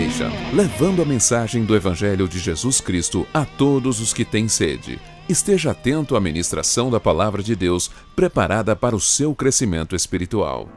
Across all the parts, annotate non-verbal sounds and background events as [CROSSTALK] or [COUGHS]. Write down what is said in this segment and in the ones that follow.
Foundation, levando a mensagem do Evangelho de Jesus Cristo a todos os que têm sede. Esteja atento à ministração da Palavra de Deus preparada para o seu crescimento espiritual.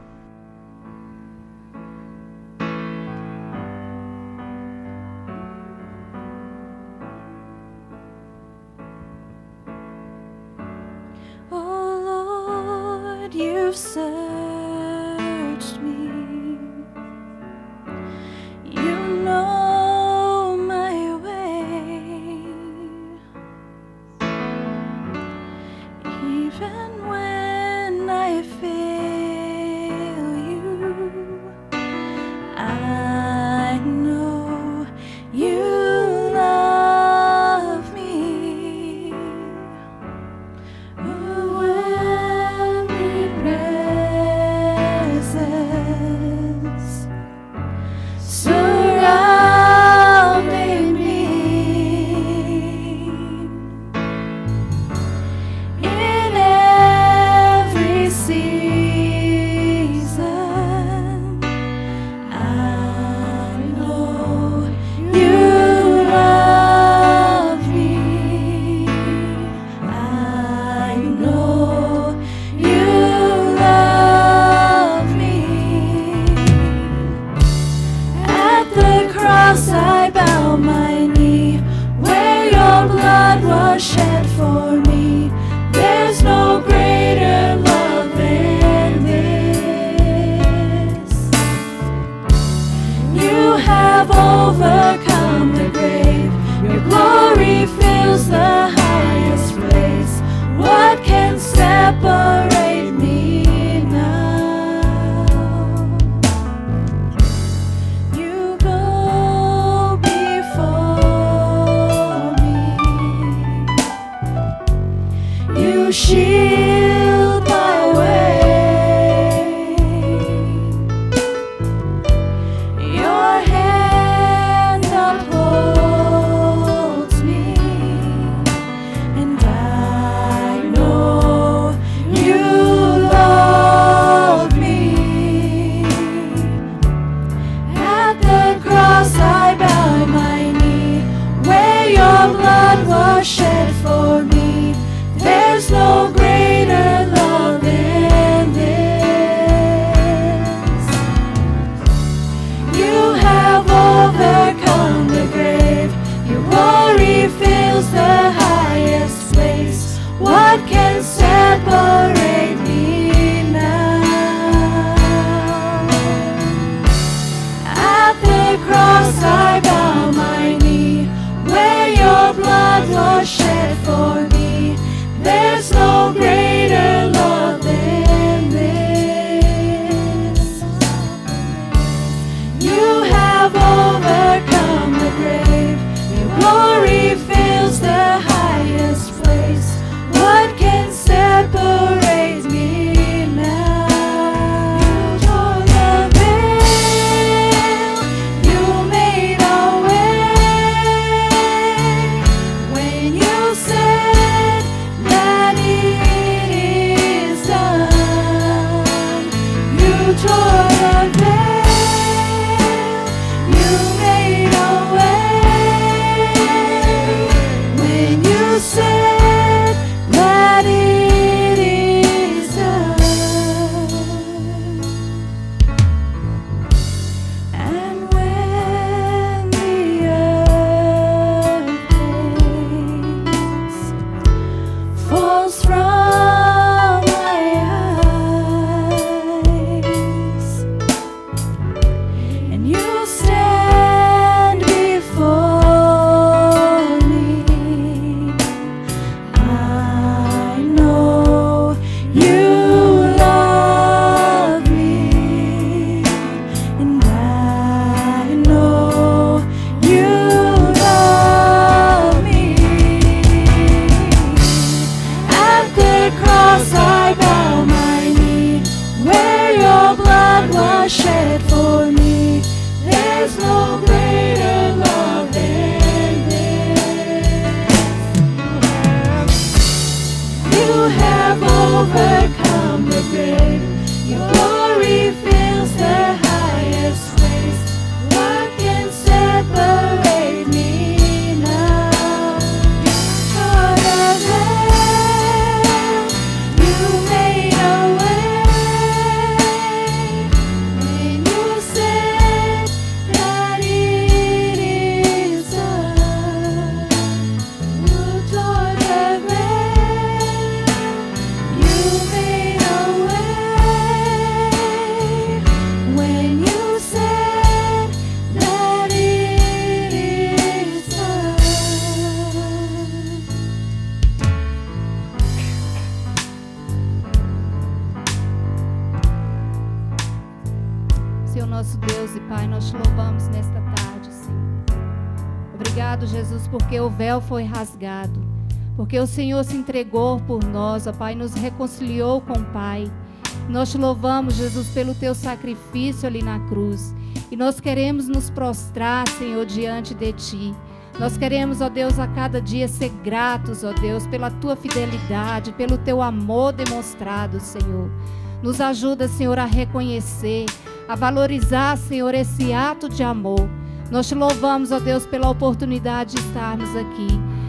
teus lábios. Né? Senhor nosso Deus e Pai, nós te louvamos nesta tarde, Senhor. Obrigado, Jesus, porque o véu foi rasgado, porque o Senhor se entregou por nós, ó Pai, nos reconciliou com o Pai. Nós te louvamos, Jesus, pelo teu sacrifício ali na cruz. E nós queremos nos prostrar, Senhor, diante de ti. Nós queremos, ó Deus, a cada dia ser gratos, ó Deus, pela tua fidelidade, pelo teu amor demonstrado, Senhor. Nos ajuda, Senhor, a reconhecer a valorizar, Senhor, esse ato de amor. Nós te louvamos, ó Deus, pela oportunidade de estarmos aqui.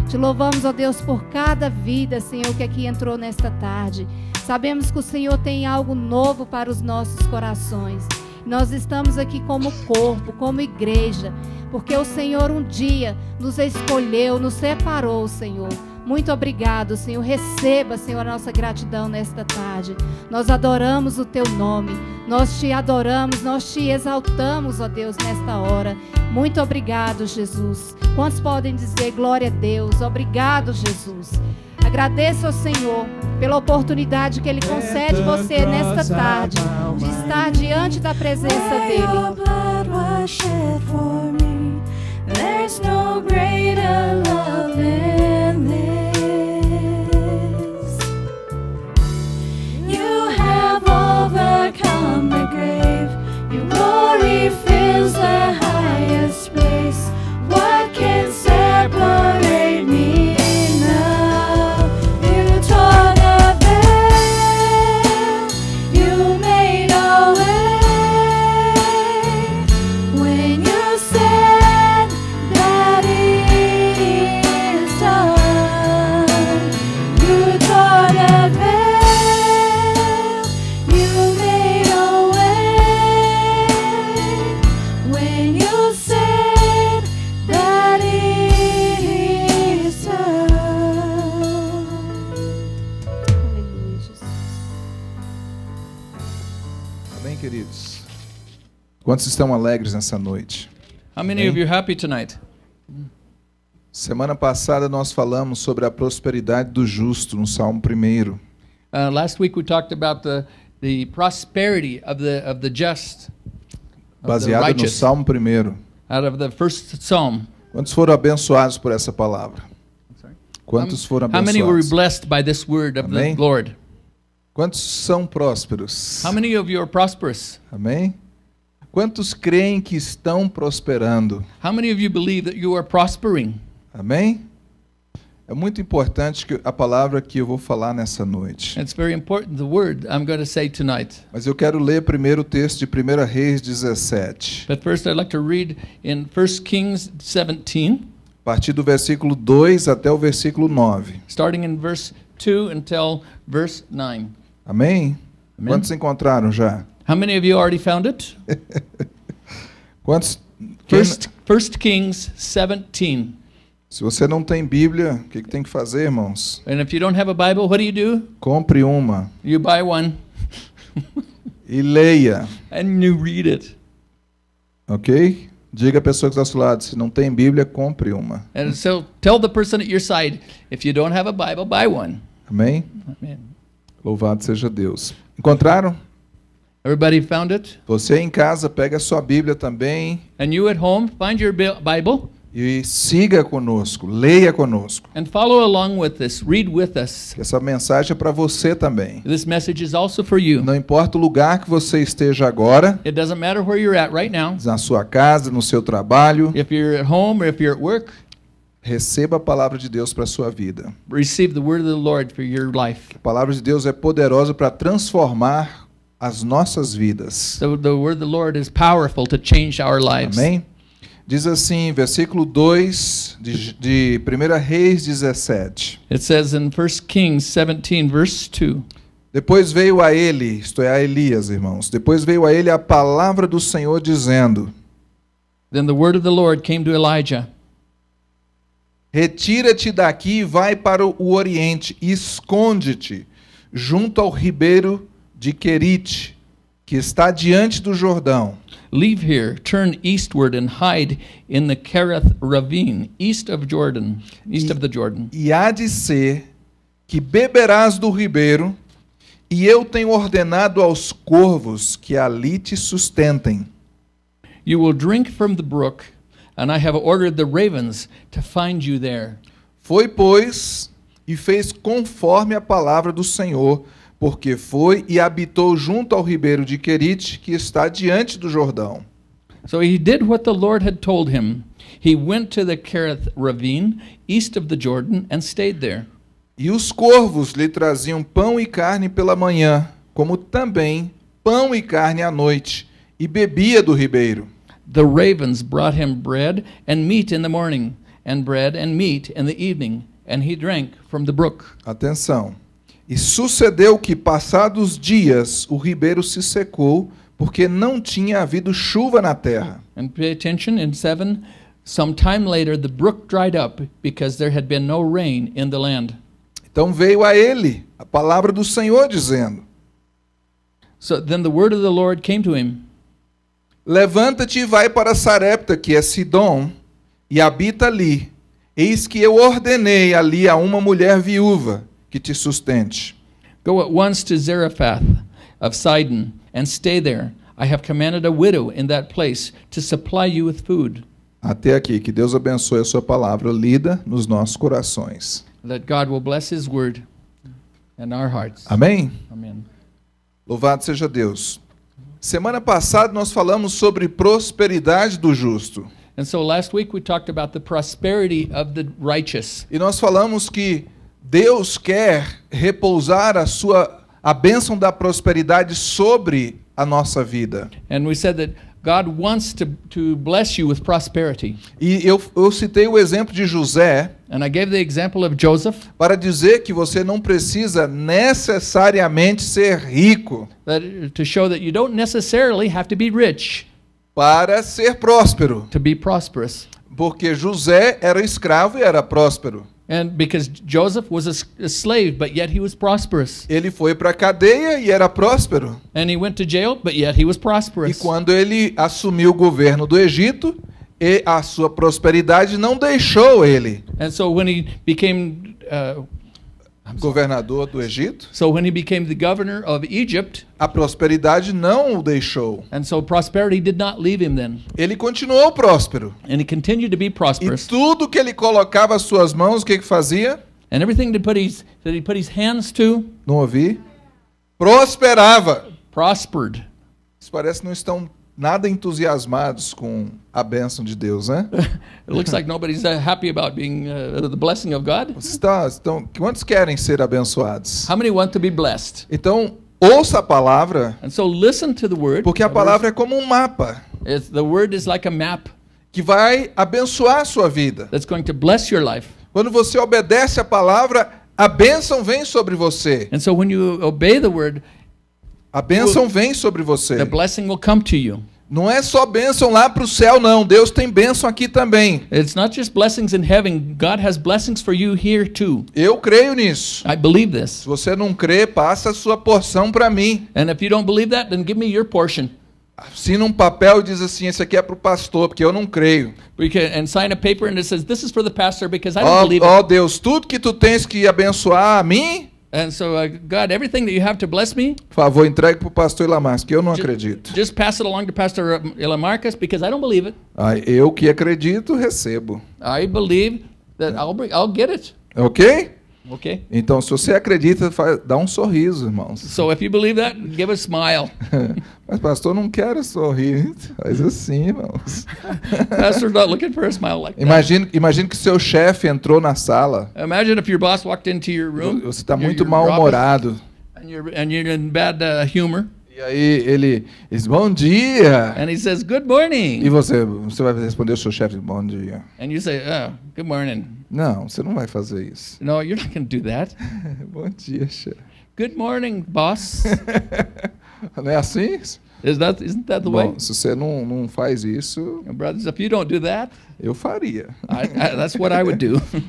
Te louvamos, ó Deus, por cada vida, Senhor, que aqui entrou nesta tarde. Sabemos que o Senhor tem algo novo para os nossos corações. Nós estamos aqui como corpo, como igreja, porque o Senhor um dia nos escolheu, nos separou, Senhor muito obrigado, Senhor. Receba, Senhor, a nossa gratidão nesta tarde. Nós adoramos o teu nome. Nós te adoramos, nós te exaltamos, ó Deus, nesta hora. Muito obrigado, Jesus. Quantos podem dizer glória a Deus? Obrigado, Jesus. Agradeço ao Senhor pela oportunidade que Ele é concede você nesta tarde de estar diante da presença dEle. There's no greater love than this. glory fills the highest place. What can separate? Quantos estão alegres nessa noite? How many of you happy tonight? Semana passada nós falamos sobre a prosperidade do justo no Salmo 1. Uh, last week we talked about the the prosperity of the of the just. Of Baseado the no Salmo 1. Out of the first psalm. Quantos foram abençoados por essa palavra? Quantos foram abençoados? How many were blessed by this word of Amém? the Lord? Quantos são prósperos? How many of you are prosperous? Amém. Quantos creem que estão prosperando? How many of you believe that you are prospering? Amém? É muito importante que a palavra que eu vou falar nessa noite. It's very important the word I'm going to say tonight. Mas eu quero ler primeiro o texto de 1 Reis 17. But first I'd like to read in 1 Kings 17. A partir do versículo 2 até o versículo 9. Starting in verse 2 until verse 9. Amém? Amém? Quantos encontraram já? How many of you already found it? [LAUGHS] Quantos? First, First Kings 17. Se você não tem Bíblia, o que, que, tem que fazer, irmãos? And if you don't have a Bible, what do you do? Compre uma. You buy one. e leia. [LAUGHS] And you read it. Ok? Diga à pessoa que está ao seu lado, se não tem Bíblia, compre uma. And so tell the person at your side, if you don't have a Bible, buy one. Amém? Amém. Louvado seja Deus. Encontraram? Everybody found it? Você em casa pega a sua Bíblia também. And you at home find your Bible. E siga conosco, leia conosco. And follow along with read with us. Essa mensagem é para você também. This message is also for you. Não importa o lugar que você esteja agora. It doesn't matter where you're at right now. Na sua casa, no seu trabalho. If you're at home or if you're at work. Receba a palavra de Deus para a sua vida. Receive the word of the Lord for your life. A palavra de Deus é poderosa para transformar as nossas vidas. The, the word of the Lord is powerful to change our lives. Amém? Diz assim, versículo 2 de, de 1 Reis 17. It says in 1 Kings 17 verse 2. Depois veio a ele, isto é a Elias, irmãos. Depois veio a ele a palavra do Senhor dizendo: Then the word of the Lord came to Elijah. Retira-te daqui e vai para o oriente, esconde-te junto ao ribeiro de Querite, que está diante do Jordão. Leave here, turn eastward and hide in the Kereth ravine, east of Jordan, east e, of the Jordan. E há de ser que beberás do ribeiro, e eu tenho ordenado aos corvos que ali te sustentem. You will drink from the brook, and I have ordered the ravens to find you there. Foi, pois, e fez conforme a palavra do Senhor, porque foi e habitou junto ao ribeiro de Querite, que está diante do Jordão. So he did what the Lord had told him. He went to the Kerith ravine east of the Jordan and stayed there. E os corvos lhe traziam pão e carne pela manhã, como também pão e carne à noite, e bebia do ribeiro. The ravens brought him bread and meat in the morning, and bread and meat in the evening, and he drank from the brook. Atenção. E sucedeu que, passados dias, o ribeiro se secou, porque não tinha havido chuva na terra. And pay attention in some time later the brook dried up because there had been no rain in the land. Então veio a ele a palavra do Senhor dizendo: So then the word of the Lord came to him. Levanta-te e vai para Sarepta, que é Sidom, e habita ali. Eis que eu ordenei ali a uma mulher viúva que te sustente. Go at once to Zarephath of Sidon and stay there. I have commanded a widow in that place to supply you with food. Até aqui, que Deus abençoe a sua palavra lida nos nossos corações. That God will bless his word and our hearts. Amém. Amém. Louvado seja Deus. Semana passada nós falamos sobre prosperidade do justo. And so last week we talked about the prosperity of the righteous. E nós falamos que Deus quer repousar a sua a bênção da prosperidade sobre a nossa vida. And we said that God wants to, to bless you with prosperity. E eu, eu citei o exemplo de José. And I gave the example of Joseph. Para dizer que você não precisa necessariamente ser rico. That, to show that you don't necessarily have to be rich. Para ser próspero. To be prosperous. Porque José era escravo e era próspero. And because Joseph was a, slave, but yet he was prosperous. Ele foi para a cadeia e era próspero. And he went to jail, but yet he was prosperous. E quando ele assumiu o governo do Egito, e a sua prosperidade não deixou ele. And so when he became uh, governador do Egito. So when he became the governor of Egypt, a prosperidade não o deixou. And so prosperity did not leave him then. Ele continuou próspero. And he continued to be prosperous. E tudo que ele colocava as suas mãos, o que que fazia? And everything that, put his, that he put his hands to, não ouvi. Prosperava. Prospered. Isso parece que não estão nada entusiasmados com a bênção de Deus, né? [LAUGHS] It looks like nobody's uh, happy about being uh, the blessing of God. Está, então, quantos querem ser abençoados? How many want to be blessed? Então, ouça a palavra. And so listen to the word. Porque a palavra é como um mapa. the word is like a map. Que vai abençoar a sua vida. That's going to bless your life. Quando você obedece a palavra, a bênção vem sobre você. And so when you obey the word, a bênção vem sobre você. The blessing will come to you. Não é só bênção lá para o céu, não. Deus tem bênção aqui também. It's not just blessings in heaven. God has blessings for you here too. Eu creio nisso. I believe this. Se você não crê, passa a sua porção para mim. And if you don't believe that, then give me your portion. Assina um papel e diz assim, esse aqui é para o pastor, porque eu não creio. And sign a paper and it says, this is for the pastor because I don't oh, believe. oh, Deus, tudo que tu tens que abençoar a mim. And so, uh, God, everything that you have to bless me. Por favor, entregue para o pastor Ilamarcus, que eu não acredito. Just pass it along to Pastor Ilamarcus because I don't believe it. Ah, eu que acredito recebo. I believe that é. I'll, I'll get it. Okay? Okay? Então, se você acredita, faz, dá um sorriso, irmãos. So if you believe that, give a smile. [LAUGHS] Mas pastor, não quero sorrir. Faz assim, irmãos. [LAUGHS] Pastor's not looking for a smile like imagine, that. Imagine que seu chefe entrou na sala. Imagine if your boss walked into your room. Você está muito mal-humorado. And you're, and you're in bad uh, humor. E aí ele diz, bom dia. And he says, good morning. E você, você vai responder o seu chefe, bom dia. And you say, oh, good morning. Não, você não vai fazer isso. No, you're not going to do that. [LAUGHS] bom dia, chefe. Good morning, boss. [LAUGHS] não é assim? Is that, isn't that the Bom, way? se você não, não faz isso, brothers, if you don't do that, eu faria. I, I, that's what I would do. [LAUGHS]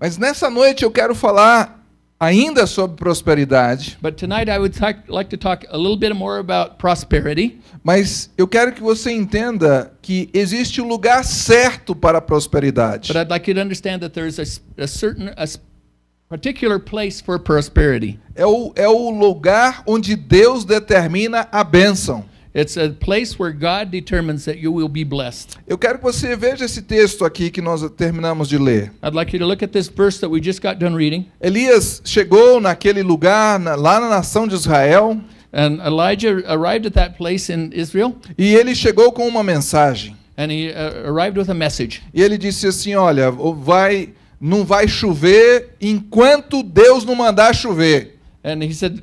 Mas nessa noite eu quero falar ainda sobre prosperidade. Mas eu quero que você entenda que existe o um lugar certo para a prosperidade. é, o, é o lugar onde Deus determina a bênção. It's a place where God determines that you will be blessed. Eu quero que você veja esse texto aqui que nós terminamos de ler. I'd like you to look at this verse that we just got done reading. Elias chegou naquele lugar na, lá na nação de Israel. And Elijah arrived at that place in Israel. E ele chegou com uma mensagem. And he uh, arrived with a message. E ele disse assim, olha, vai não vai chover enquanto Deus não mandar chover. And he said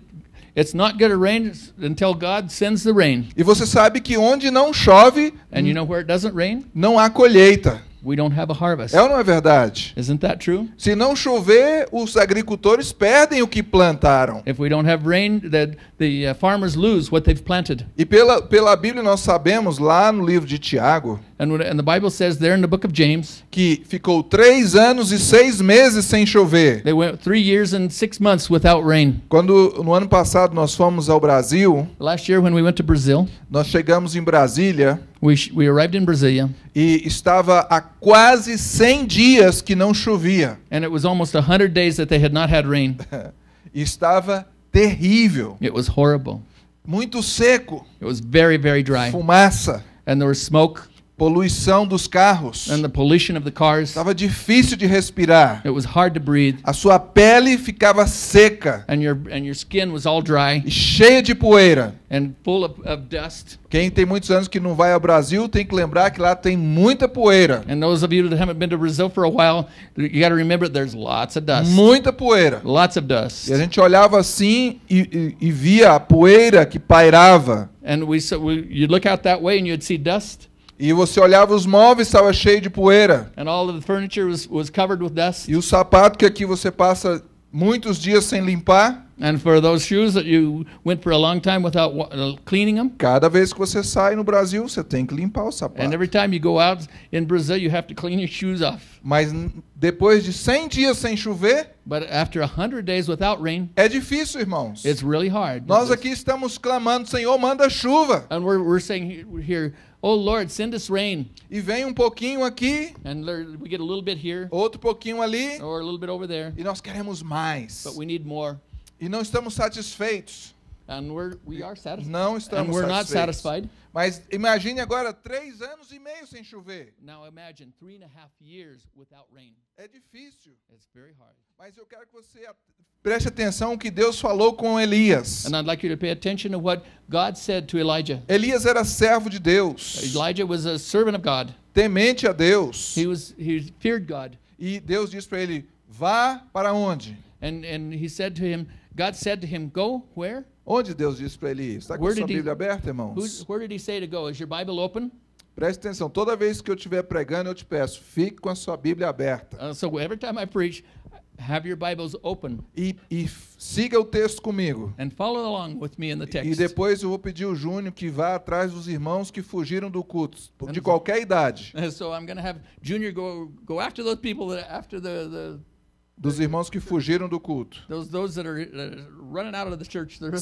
It's not going to rain until God sends the rain. E você sabe que onde não chove, And you know where it doesn't rain? não há colheita. We don't have a harvest. É ou não é verdade? Isn't that true? Se não chover, os agricultores perdem o que plantaram. If we don't have rain, the, the uh, farmers lose what they've planted. E pela pela Bíblia nós sabemos lá no livro de Tiago. And, and the Bible says there in the book of James. Que ficou três anos e seis meses sem chover. They went three years and six months without rain. Quando no ano passado nós fomos ao Brasil. Last year when we went to Brazil. Nós chegamos em Brasília. We, we arrived in E estava há quase 100 dias que não chovia. And it was almost 100 days that they had not had rain. [LAUGHS] estava terrível. It was horrible. Muito seco. It was very very dry. Fumaça. And there was smoke. Poluição dos carros. And the pollution of the cars. Estava difícil de respirar. It was hard to breathe. A sua pele ficava seca. And your and your skin was all dry. E cheia de poeira. And full of, of dust. Quem tem muitos anos que não vai ao Brasil tem que lembrar que lá tem muita poeira. And those of you that haven't been to Brazil for a while, you got to remember there's lots of dust. Muita poeira. Lots of dust. E a gente olhava assim e, e, e via a poeira que pairava. And we, so we you'd look out that way and you'd see dust. E você olhava os móveis estava cheio de poeira. Was, was e o sapato que aqui você passa muitos dias sem limpar. And for those shoes that you went for a long time without uh, cleaning them. Cada vez que você sai no Brasil, você tem que limpar o sapato. And every time you go out in Brazil, you have to clean your shoes off. Mas depois de 100 dias sem chover, But after 100 days without rain, é difícil, irmãos. It's really hard. Nós aqui estamos clamando, Senhor, manda chuva. And we're, we're saying here, Oh Lord, send us rain. E vem um pouquinho aqui. And we get a little bit here. Outro pouquinho ali. Or a little bit over there. E nós queremos mais. But we need more. E não estamos satisfeitos. And we're, we are satisfied. Não estamos And we're not satisfeitos. satisfied. Mas imagine agora três anos e meio sem chover. Now imagine three and a half years without rain. É difícil. It's very hard. Mas eu quero que você preste atenção que Deus falou com Elias. And I'd like you to pay attention to what God said to Elijah. Elias era servo de Deus. Elijah was a servant of God. Temente a Deus. He was he feared God. E Deus disse para ele: "Vá para onde?" And and he said to him, God said to him, "Go where?" Onde Deus disse para ele ir? Está com a sua Bíblia he, aberta, irmãos? Who, where did he say to go? Is your Bible open? Preste atenção, toda vez que eu estiver pregando, eu te peço, fique com a sua Bíblia aberta. Uh, so every time I preach, have your Bibles open. E, e siga o texto comigo. And follow along with me in the text. E depois eu vou pedir o Júnior que vá atrás dos irmãos que fugiram do culto, de qualquer idade. [LAUGHS] So I'm going to have Junior go go after those people that after the, the dos irmãos que fugiram do culto.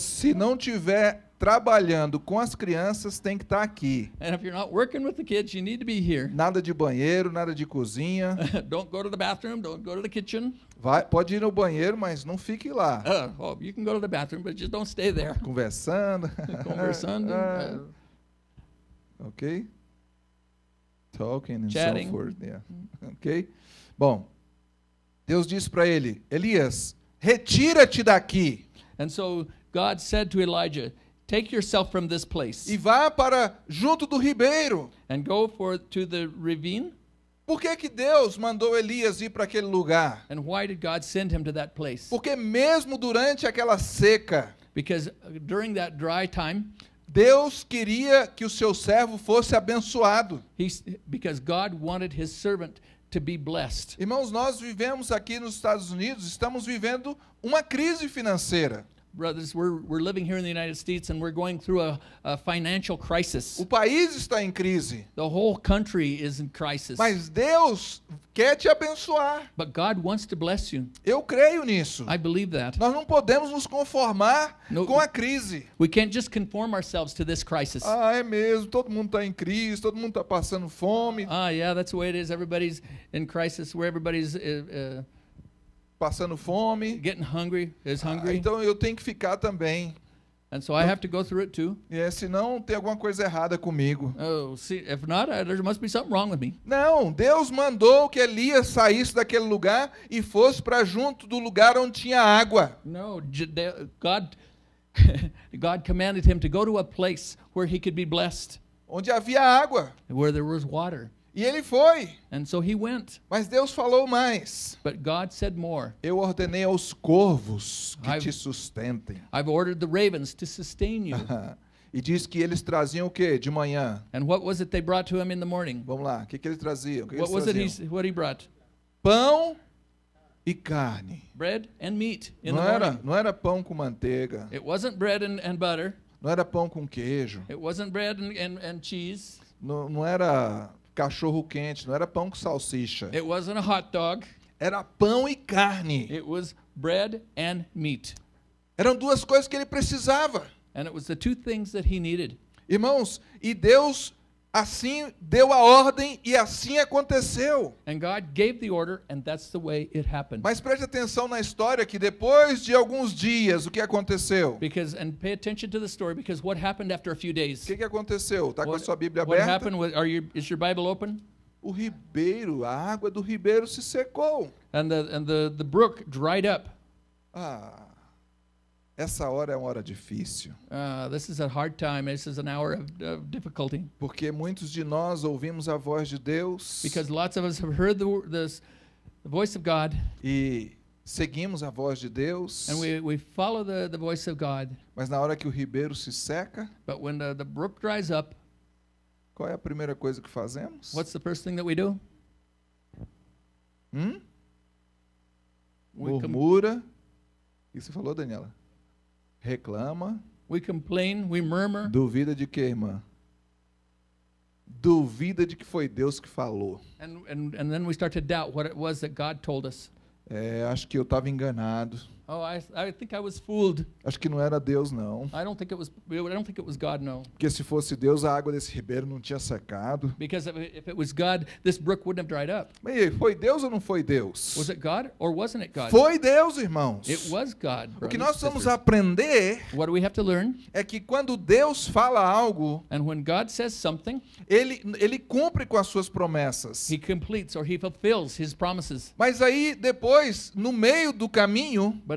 Se não tiver trabalhando com as crianças, tem que estar tá aqui. [LAUGHS] nada de banheiro, nada de cozinha. don't go to the bathroom, don't go to the kitchen. Vai, pode ir no banheiro, mas não fique lá. Uh, you can go to the bathroom, but just don't stay there. Conversando. [LAUGHS] Conversando. uh, [LAUGHS] ok? Talking and Chatting. so forth. Yeah. Ok? Bom. Deus disse para ele: Elias, retira-te daqui. And so God said to Elijah, Take yourself from this place. E vá para junto do ribeiro. And go for to the ravine. Por que, que Deus mandou Elias ir para aquele lugar? And why did God send him to that place? Porque mesmo durante aquela seca, because during that dry time, Deus queria que o seu servo fosse abençoado. He, because God wanted his servant to be blessed. Irmãos, nós vivemos aqui nos Estados Unidos, estamos vivendo uma crise financeira brothers, we're, we're living here in the United States and we're going through a, a financial crisis. O país está em crise. The whole country is in crisis. Mas Deus quer te abençoar. But God wants to bless you. Eu creio nisso. I believe that. Nós não podemos nos conformar no, com a crise. We can't just conform ourselves to this crisis. Ah, é mesmo, todo mundo está em crise, todo mundo está passando fome. Ah, yeah, that's the way it is. Everybody's in crisis where everybody's uh, uh, passando fome. Getting hungry is ah, hungry. Ah, então eu tenho que ficar também. And so I have to go through it too. É, senão tem alguma coisa errada comigo. Oh, see, if not, uh, there must be something wrong with me. Não, Deus mandou que Elias saísse daquele lugar e fosse para junto do lugar onde tinha água. No, God [LAUGHS] God commanded him to go to a place where he could be blessed. Onde havia água. Where there was water. E ele foi. And so he went. Mas Deus falou mais. But God said more. Eu ordenei aos corvos que I've, te sustentem. I've ordered the ravens to sustain you. [LAUGHS] E diz que eles traziam o quê de manhã? Vamos lá, o que, que eles traziam? O que what eles traziam? He, what he brought? Pão e carne. Bread and meat in não the era, morning. Não era pão com manteiga. It wasn't bread and, and butter. Não era pão com queijo. It wasn't bread and, and, and cheese. Não, não era cachorro quente, não era pão com salsicha. It wasn't a hot dog. Era pão e carne. It was bread and meat. Eram duas coisas que ele precisava. And it was the two things that he needed. Irmãos, e Deus Assim deu a ordem e assim aconteceu. Order, Mas preste atenção na história que depois de alguns dias o que aconteceu? Because and pay attention to the story because what happened after a few days. O que, que aconteceu? Tá com a sua Bíblia aberta? What happened are you, is your Bible open? O ribeiro, a água do ribeiro se secou. And the and the the brook dried up. Ah, essa hora é uma hora difícil. Uh, this is a hard time. This is an hour of, of, difficulty. Porque muitos de nós ouvimos a voz de Deus. Because lots of us have heard the, this, the voice of God. E seguimos a voz de Deus. And we, we follow the, the voice of God. Mas na hora que o ribeiro se seca. But when the, the brook dries up. Qual é a primeira coisa que fazemos? What's the first thing that we do? Hum? We Murmura. Isso falou, Daniela? reclama. We complain, we murmur. Duvida de que irmã? Duvida de que foi Deus que falou. And and and then we start to doubt what it was that God told us. É, acho que eu estava enganado. Oh, I, I think I was fooled. Acho que não era Deus não. I don't think it was I don't think it was God no. Porque se fosse Deus a água desse ribeiro não tinha secado. Because if it was God, this brook wouldn't have dried up. Mas foi Deus ou não foi Deus? Was it God or wasn't it God? Foi Deus, irmãos. It was God. O que nós precisamos aprender What do we have to learn? é que quando Deus fala algo, And when God says something, ele ele cumpre com as suas promessas. He completes or he fulfills his promises. Mas aí depois, no meio do caminho, But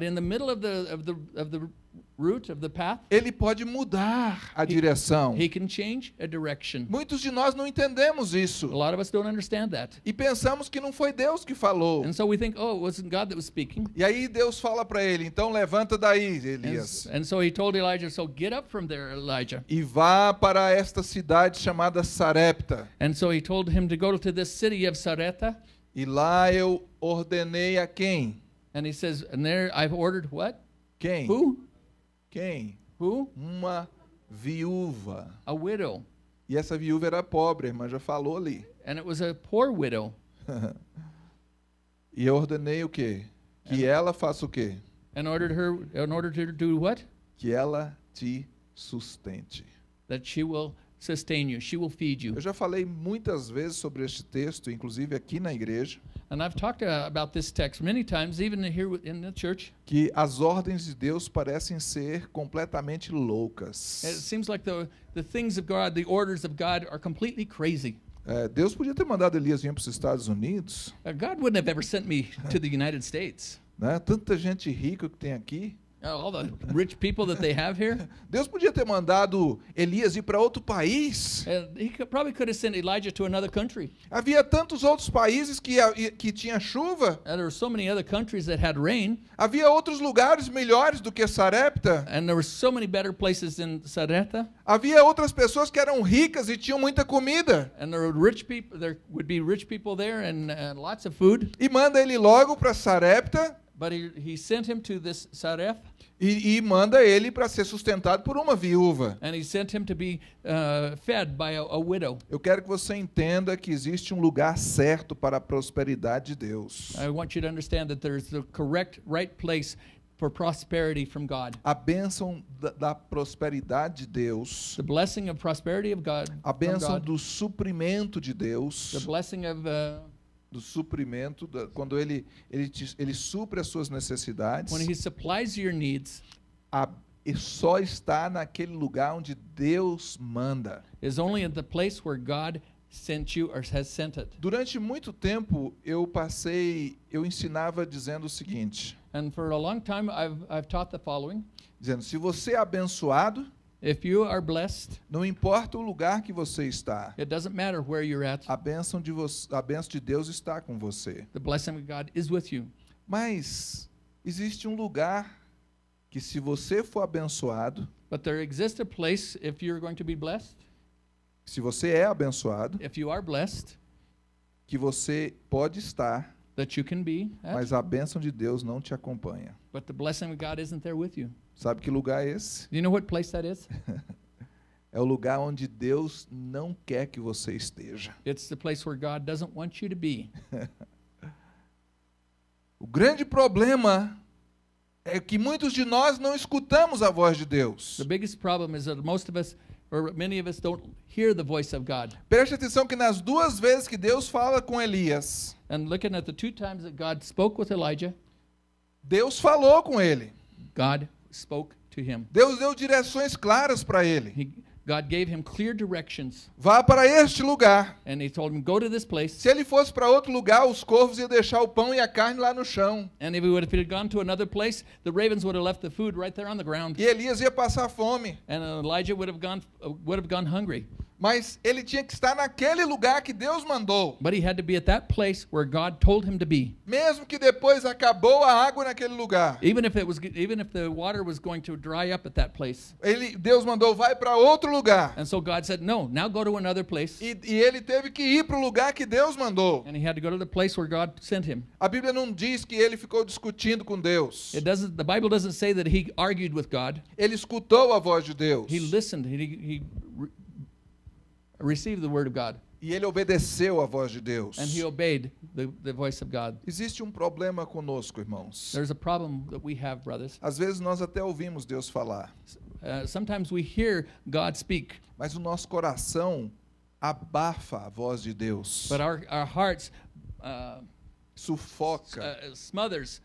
ele pode mudar a he, direção. He can change a direction. Muitos de nós não entendemos isso. A lot of us don't understand that. E pensamos que não foi Deus que falou. And so we think, oh, it wasn't God that was speaking. E aí Deus fala para ele, então levanta daí, Elias. And, and so he told Elijah, so get up from there, Elijah. E vá para esta cidade chamada Sarepta. And so he told him to go to this city of Sarepta. E lá eu ordenei a quem? And he says, and there I've ordered what? Quem? Who? Quem? Who? Uma viúva. A widow. E essa viúva era pobre, mas já falou ali. And it was a poor widow. [LAUGHS] e eu ordenei o quê? Que and ela faça o quê? And ordered her, and ordered her to do what? Que ela te sustente. That she will sustain you, she will feed you. Eu já falei muitas vezes sobre este texto, inclusive aqui na igreja. Que as ordens de Deus parecem ser completamente loucas. It seems like the the things of God, the orders of God are completely crazy. É, Deus podia ter mandado Elias vir para os Estados Unidos. Uh, God wouldn't have ever sent me to the United States. Né? Tanta gente rica que tem aqui. Oh, all the rich people that they have here. [LAUGHS] Deus podia ter mandado Elias ir para outro país. he probably could have sent Elijah to another country. Havia tantos outros países que que tinha chuva. And there were so many other countries that had rain. Havia outros lugares melhores do que Sarepta. And there were so many better places than Sarepta. Havia outras pessoas que eram ricas e tinham muita comida. And there were rich people there would be rich people there and, and lots of food. E manda ele logo para Sarepta. But he, he sent him to this Saref. E, e manda ele para ser sustentado por uma viúva. Uh, Eu quero que você entenda que existe um lugar certo para a prosperidade de Deus. I want you to understand that there's the correct, right place For prosperity A bênção da, da, prosperidade de Deus. The blessing of prosperity of God, a bênção God. do suprimento de Deus. The blessing of uh, do suprimento, da, quando ele ele, te, ele supre as suas necessidades. When he supplies your needs, a, só está naquele lugar onde Deus manda. Is only at the place where God sent you or has sent it. Durante muito tempo eu passei, eu ensinava dizendo o seguinte. And for a long time I've I've taught the following. Dizendo, se você é abençoado, If you are blessed, não importa o lugar que você está. It doesn't matter where you're at. A bênção de a bênção de Deus está com você. The blessing of God is with you. Mas existe um lugar que se você for abençoado, But there exists a place if you're going to be blessed. Se você é abençoado, if you are blessed, que você pode estar that you can be at, Mas a bênção de Deus não te acompanha. but the blessing of God isn't there with you. Sabe que lugar é esse? Do you know what place that is? [LAUGHS] É o lugar onde Deus não quer que você esteja. It's the place where God doesn't want you to be. [LAUGHS] O grande problema é que muitos de nós não escutamos a voz de Deus. The biggest problem is that most of us Preste atenção que nas duas vezes que Deus fala com Elias. And looking at the two times that God spoke with Elijah. Deus falou com ele. God spoke to him. Deus deu direções claras para ele. He, God gave him clear directions. Vá para este lugar. And he told him, Go to this place. Se ele fosse para outro lugar, os corvos iam deixar o pão e a carne lá no chão. And if he would have gone to another place, the ravens would have left the food right there on the ground. E Elias ia passar fome. And Elijah would have gone would have gone hungry. Mas ele tinha que estar naquele lugar que Deus mandou. But he had to be at that place where God told him to be. Mesmo que depois acabou a água naquele lugar. Even if it was even if the water was going to dry up at that place. Ele Deus mandou vai para outro lugar. And so God said, "No, now go to another place." E, e ele teve que ir para o lugar que Deus mandou. And he had to go to the place where God sent him. A Bíblia não diz que ele ficou discutindo com Deus. It doesn't the Bible doesn't say that he argued with God. Ele escutou a voz de Deus. He listened, he, he received the word of God. E ele obedeceu a voz de Deus. And he obeyed the, the voice of God. Existe um problema conosco, irmãos. There's a problem that we have, brothers. Às vezes nós até ouvimos Deus falar. Uh, sometimes we hear God speak. Mas o nosso coração abafa a voz de Deus. But our, our hearts uh, sufoca. Uh, smothers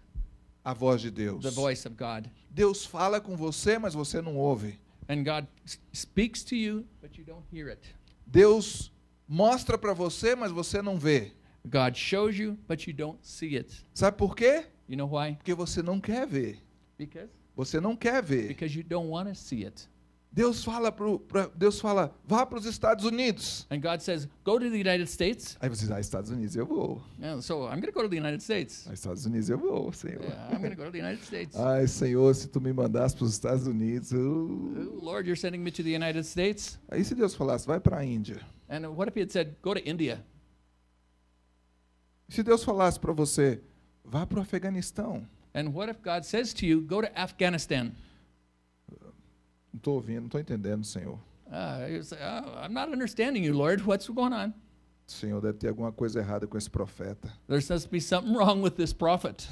a voz de Deus. The voice of God. Deus fala com você, mas você não ouve. And God speaks to you, but you don't hear it. Deus mostra para você, mas você não vê. God shows you, but you don't see it. Sabe por quê? You know why? Porque você não quer ver. Because? Você não quer ver. Because you don't want to see it. Deus fala pro, pra, Deus fala, vá para os Estados Unidos. And God says, go to the United States. Aí você diz, ah, Estados Unidos, eu vou. Yeah, so I'm going to go to the United States. Ah, Estados Unidos, eu vou, Senhor. Yeah, I'm going go to the United States. [LAUGHS] Ai, Senhor, se tu me mandasse para os Estados Unidos, eu... Lord, you're sending me to the United States. Aí se Deus falasse, vai para a Índia. And what if he had said, go to India? Se Deus falasse para você, vá para o Afeganistão. And what if God says to you, go to Afghanistan? estou ouvindo, não estou entendendo, Senhor. Uh, I'm not understanding you, Lord. What's going on? Senhor, deve ter alguma coisa errada com esse profeta. There must be something wrong with this prophet.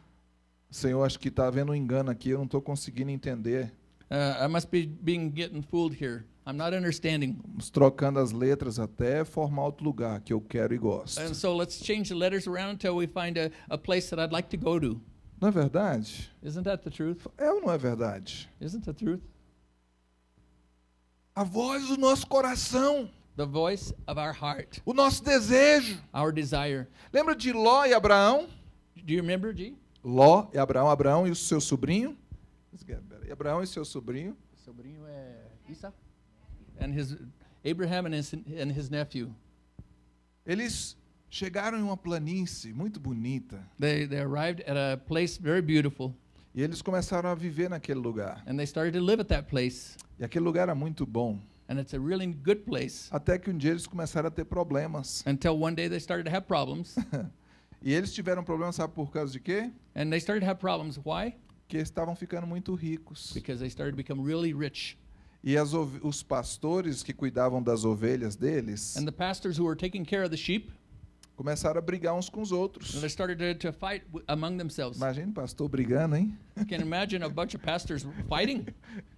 [LAUGHS] Senhor, acho que está havendo um engano aqui. Eu não estou conseguindo entender. Uh, I must be being getting fooled here. I'm not understanding. Vamos trocando as letras até formar outro lugar que eu quero e gosto. And so let's change the letters around until we find a, a place that I'd like to go to. Não é verdade? Isn't that the truth? É ou não é verdade? Isn't the truth? A voz do nosso coração. The voice of our heart. O nosso desejo. Our desire. Lembra de Ló e Abraão? Do you remember, Ló e Abraão, Abraão e o seu sobrinho. Abraão e seu sobrinho. O sobrinho é Issa. And his Abraham and his, and his nephew. Eles chegaram em uma planície muito bonita. They, they arrived at a place very beautiful. E eles começaram a viver naquele lugar. And they started to live at that place. E aquele lugar era muito bom. And it's a really good place. Até que um dia eles começaram a ter problemas. [LAUGHS] Until one day they started to have problems. e eles tiveram problemas, sabe por causa de quê? And they started to have problems. Why? Que estavam ficando muito ricos. Because they started to become really rich. E as, os pastores que cuidavam das ovelhas deles And the pastors who were taking care of the sheep, começaram a brigar uns com os outros. they started to, fight among themselves. Imagina pastor brigando, hein? Can imagine a bunch of pastors fighting. [LAUGHS]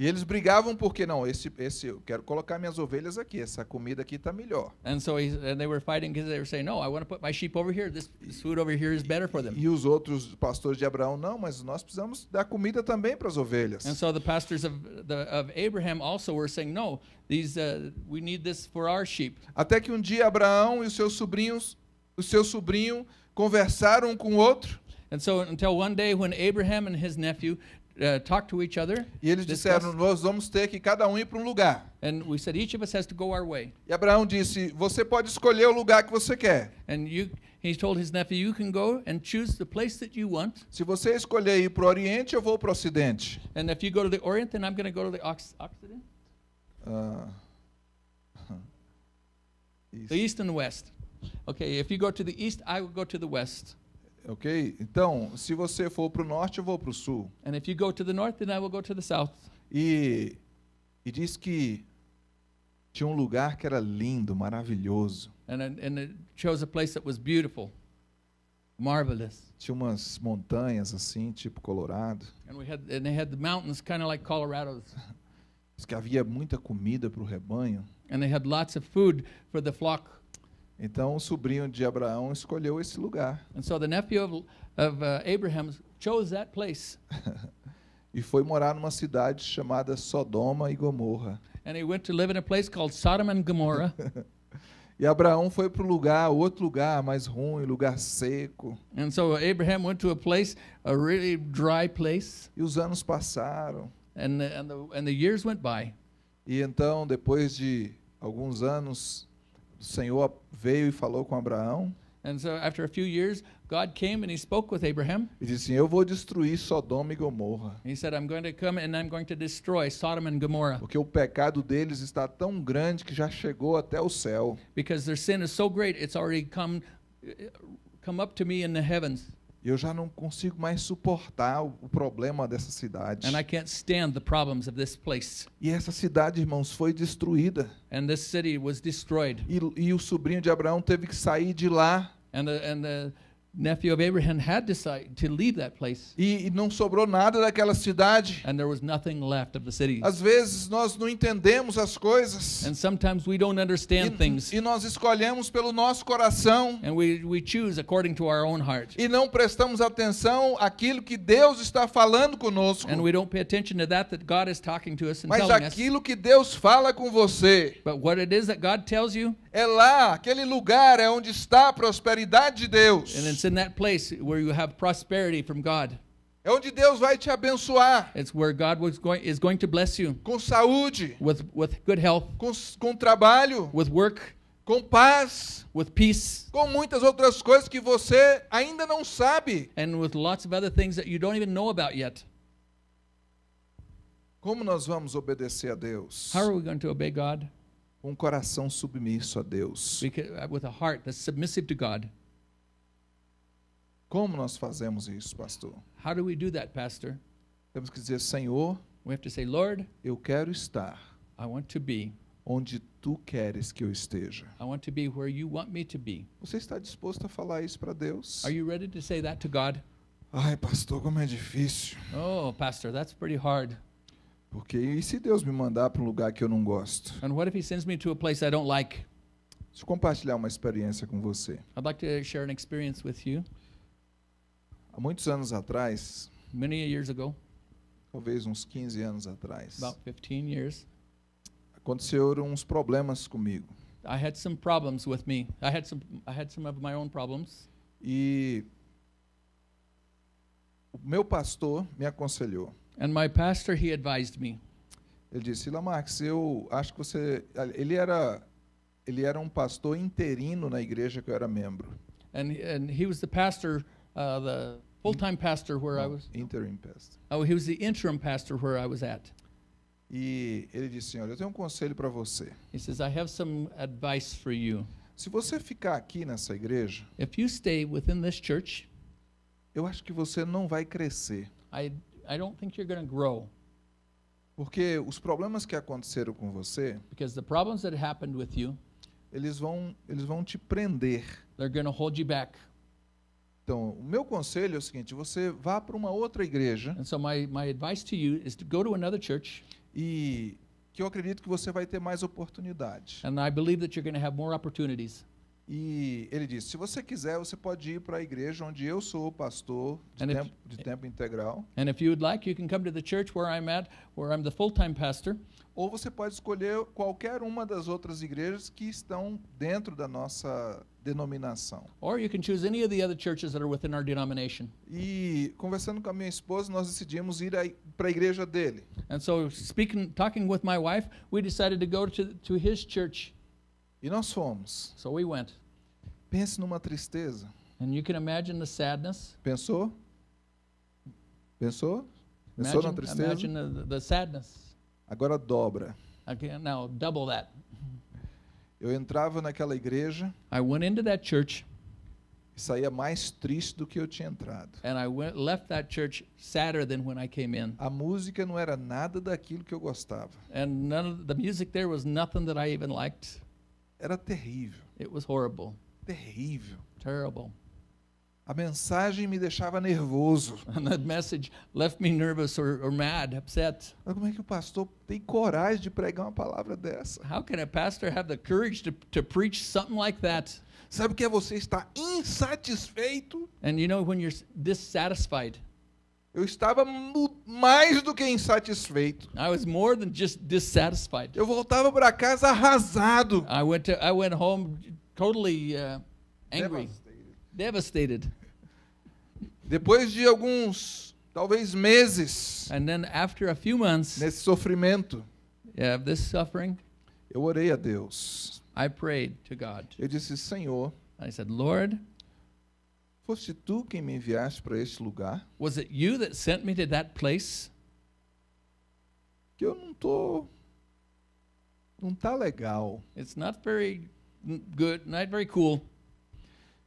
E eles brigavam porque não, esse esse eu quero colocar minhas ovelhas aqui, essa comida aqui está melhor. And so he, and they were fighting because they were saying, "No, I want to put my sheep over here. This, this food over here is better for them." E os outros pastores de Abraão, não, mas nós precisamos dar comida também para as ovelhas. And so the pastors of the, of Abraham also were saying, "No, these uh, we need this for our sheep." Até que um dia Abraão e os seus sobrinhos, o seu sobrinho conversaram um com o outro. And so until one day when Abraham and his nephew Uh, talk to each other. E eles disseram, nós vamos ter que cada um ir para um lugar. And we said each of us has to go our way. E Abraão disse, você pode escolher o lugar que você quer. And you He told his nephew, "You can go and choose the place that you want." Se você escolher ir para o Oriente, eu vou para o Ocidente. And if you go to the Orient, then I'm going to go to the Occident. Uh, ah. east. [LAUGHS] The East and West. Okay, if you go to the East, I will go to the West. Ok? Então, se você for para o norte, eu vou para o sul. And if you go to the north, then I will go to the south. E, e diz que tinha um lugar que era lindo, maravilhoso. And, and it chose a place that was beautiful, marvelous. Tinha umas montanhas assim, tipo Colorado. And we had and they had the mountains kind of like Colorado's. Diz que havia muita comida para o rebanho. And they had lots of food for the flock. Então o sobrinho de Abraão escolheu esse lugar. And so the nephew of, of uh, Abraham chose that place. [LAUGHS] e foi morar numa cidade chamada Sodoma e Gomorra. And he went to live in a place called Sodom and Gomorrah. [LAUGHS] e Abraão foi para um lugar, outro lugar mais ruim, lugar seco. And so Abraham went to a place, a really dry place. E os anos passaram. And the, and the, and the years went by. E então depois de alguns anos o Senhor veio e falou com Abraão. And so after a few years, God came and he spoke with Abraham. E disse, eu vou destruir Sodoma e Gomorra. He said, I'm going to come and I'm going to destroy Sodom and Gomorrah. Porque o pecado deles está tão grande que já chegou até o céu. Because their sin is so great, it's already come come up to me in the heavens. Eu já não consigo mais suportar o, problema dessa cidade. And I can't stand the problems of this place. E essa cidade, irmãos, foi destruída. And this city was destroyed. E, e o sobrinho de Abraão teve que sair de lá. And the, and the, nephew of Abraham had decided to leave that place. E, e não sobrou nada daquela cidade. And there was nothing left of the city. Às vezes nós não entendemos as coisas. And sometimes we don't understand e, things. E nós escolhemos pelo nosso coração. And we, we choose according to our own heart. E não prestamos atenção àquilo que Deus está falando conosco. And we don't pay attention to that that God is talking to us and Mas telling aquilo que Deus fala com você. But what it is that God tells you é lá, aquele lugar é onde está a prosperidade de Deus. And it's in that place where you have prosperity from God. É onde Deus vai te abençoar. It's where God was going, is going to bless you. Com saúde. With, with good health. Com, com trabalho. With work. Com paz. With peace. Com muitas outras coisas que você ainda não sabe. And with lots of other things that you don't even know about yet. Como nós vamos obedecer a Deus? How are we going to obey God? um coração submisso a Deus. Uh, with a heart that's submissive to God. Como nós fazemos isso, pastor? How do we do that, pastor? Temos que dizer, Senhor, we have to say, Lord, eu quero estar I want to be onde tu queres que eu esteja. I want to be where you want me to be. Você está disposto a falar isso para Deus? Are you ready to say that to God? Ai, pastor, como é difícil. Oh, pastor, that's pretty hard. Porque e se Deus me mandar para um lugar que eu não gosto? And what if he sends me to a place I don't like? Deixa eu compartilhar uma experiência com você. I'd like to share an experience with you. Há muitos anos atrás, many years ago, talvez uns 15 anos atrás, about 15 years, aconteceram uns problemas comigo. I had some problems with me. I had some I had some of my own problems. E o meu pastor me aconselhou. And my pastor he advised me. Ele disse, Lamarx, eu acho que você, ele era, ele era um pastor interino na igreja que eu era membro. And and he was the pastor, uh, the full-time pastor where no, I was. Interim pastor. Oh, he was the interim pastor where I was at. E ele disse, senhor, eu tenho um conselho para você. He says, I have some advice for you. Se você ficar aqui nessa igreja, If you stay within this church, eu acho que você não vai crescer. I I don't think you're going to grow. Porque os problemas que aconteceram com você, Because the problems that happened with you, eles vão, eles vão te prender. they're going to hold you back. Então, o meu conselho é o seguinte: você vá para uma outra igreja And so my, my advice to you is to go to another church, e que eu acredito que você vai ter mais oportunidade. and I believe that you're going to have more opportunities. E ele disse: se você quiser, você pode ir para a igreja onde eu sou pastor de, and tempo, if, de tempo integral. And if you would like, you can come to the church where I'm at, where I'm the full-time pastor. Ou você pode escolher qualquer uma das outras igrejas que estão dentro da nossa denominação. Or you can choose any of the other churches that are within our denomination. E conversando com a minha esposa, nós decidimos ir para a igreja dele. And so speaking talking with my wife, we decided to go to to his church. E nós fomos. So we went. Pense numa tristeza. And you can imagine the sadness. Pensou? Pensou? Pensou imagine, na tristeza? Imagine the, the sadness. Agora dobra. Okay, now double that. Eu entrava naquela igreja. I went into that church. E saía mais triste do que eu tinha entrado. And I went, left that church sadder than when I came in. A música não era nada daquilo que eu gostava. And none of the music there was nothing that I even liked. Era terrível. It was horrible. Terrível. Terrible. A mensagem me deixava nervoso. [LAUGHS] And that message left me nervous or, or mad, upset. Mas como é que o pastor tem coragem de pregar uma palavra dessa? How can a pastor have the courage to, to preach something like that? Sabe o que é você estar insatisfeito? And you know when you're dissatisfied. Eu estava mais do que insatisfeito. I was more than just dissatisfied. Eu voltava para casa arrasado. I went to, I went home totally uh, angry. Devastated. Devastated. Depois de alguns, talvez meses. And then after a few months. Nesse sofrimento. Yeah, this suffering. Eu orei a Deus. I prayed to God. Eu disse, Senhor. I said, Lord. Fosse tu quem me enviaste para esse lugar? Was it you that sent me to that place? Que eu não tô não tá legal. It's not very good, not very cool.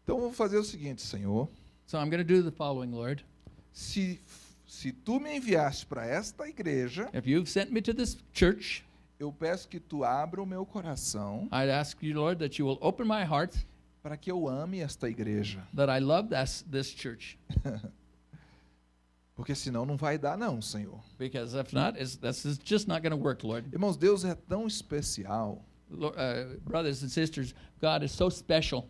Então vou fazer o seguinte, Senhor. So I'm going to do the following, Lord. Se se tu me enviaste para esta igreja, If you've sent me to this church, eu peço que tu abra o meu coração. I'd ask you, Lord, that you will open my heart para que eu ame esta igreja. That [LAUGHS] I love this, this church. [LAUGHS] Porque senão não vai dar não, Senhor. Because if not, it's, that's just not going to work, Lord. Irmãos, Deus é tão especial. Lord, uh, brothers and sisters, God is so special.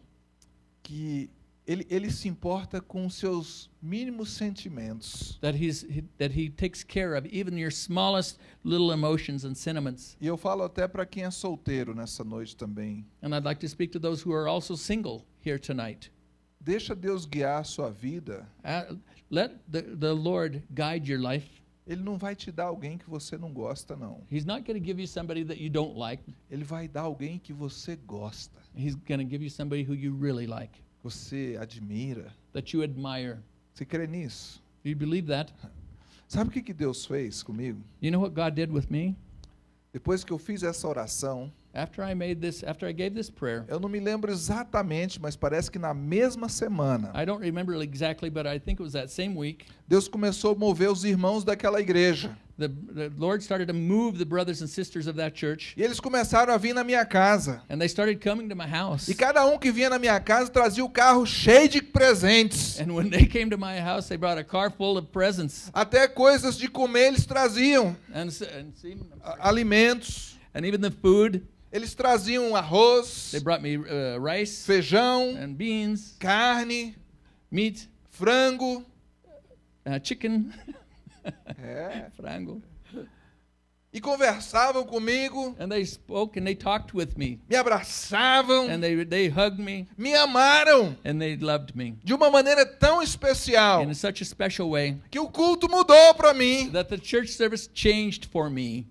Que ele, ele se importa com os seus mínimos sentimentos. That he's that he takes care of even your smallest little emotions and sentiments. E eu falo até para quem é solteiro nessa noite também. And I'd like to speak to those who are also single here tonight. Deixa Deus guiar a sua vida. Uh, let the, the Lord guide your life. Ele não vai te dar alguém que você não gosta não. He's not going to give you somebody that you don't like. Ele vai dar alguém que você gosta. He's going to give you somebody who you really like você admira. That you admire. Você crê nisso? Do you believe that? Sabe o que que Deus fez comigo? You know what God did with me? Depois que eu fiz essa oração, after I made this, after I gave this prayer, eu não me lembro exatamente, mas parece que na mesma semana, I don't remember exactly, but I think it was that same week. Deus começou a mover os irmãos daquela igreja. The, the Lord started to move the brothers and sisters of that church. E eles começaram a vir na minha casa. And they started coming to my house. E cada um que vinha na minha casa trazia o carro cheio de presentes. And when they came to my house, they brought a car full of presents. Até coisas de comer eles traziam. And, and see, alimentos. And even the food. Eles traziam arroz, they me, uh, rice, feijão, and beans, carne, meat, frango, uh, chicken. [LAUGHS] É. [LAUGHS] Frango. E conversavam comigo. And they spoke and they talked with me. Me abraçavam. And they, they hugged me. Me amaram. And they loved me. De uma maneira tão especial. In such a special way. Que o culto mudou para mim. That the church service changed for me.